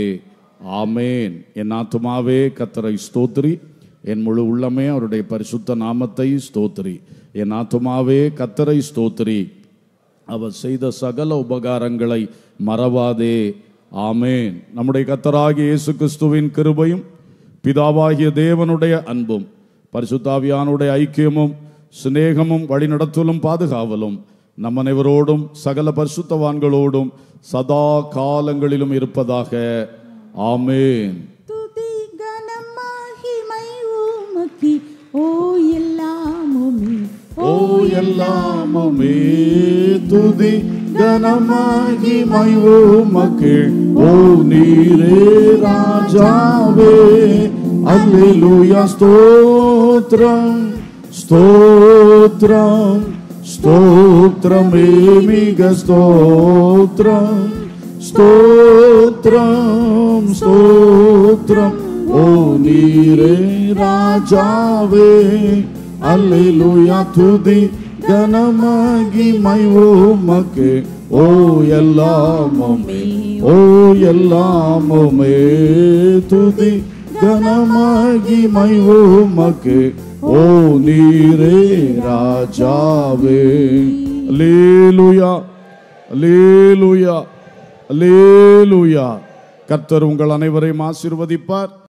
ஆமேன் என் ஆத்துமாவே கத்தரை ஸ்தோத்ரி என் முழு உள்ளமே அவருடைய பரிசுத்த நாமத்தை ஸ்தோத்ரி என் ஆத்துமாவே கத்தரை ஸ்தோத்ரி அவர் செய்த சகல உபகாரங்களை மறவாதே ஆமேன் நம்முடைய கத்தராகிய இயேசு கிறிஸ்துவின் கிருபையும் பிதாவாகிய தேவனுடைய அன்பும் பரிசுத்தாவியானுடைய ஐக்கியமும் സ്നേഹമും വഴിനടത്തലും പാതുകാവലും நம் அனைவரோடும் சகல பரிசுத்தவான்களோடும் சதா காலங்களிலும் இருப்பதாக ஆமேன் ஓ எல்லாமுமே ஓ எல்லாமுமே துதி கனமாகி மயோமக்கு ஓ நீரே ராஜாவே அல்லேலூயா ஸ்தோத்ரம் స్తోత్రం స్తోత్రమేమిగ స్తోత్రం స్తోత్రం స్తోత్రం ఓ నీరే రాజావే ಅಲ್ಲೆಲುಯ ತುದಿ ಘನಮಾಗಿ ಮೈ ಓಮಕ್ಕೆ ಓ ಎಲ್ಲ ಮೊಮೆ ಓ ಎಲ್ಲ ಮೊಮೆ ತುದಿ ಘನಮಾಗಿ ಮೈ ಓಮಕ್ಕೆ ஓ நீரே ராஜாவே லேலுயா லேலுயா லேலுயா கர்த்தர் உங்கள் அனைவரையும் ஆசிர்வதிப்பார்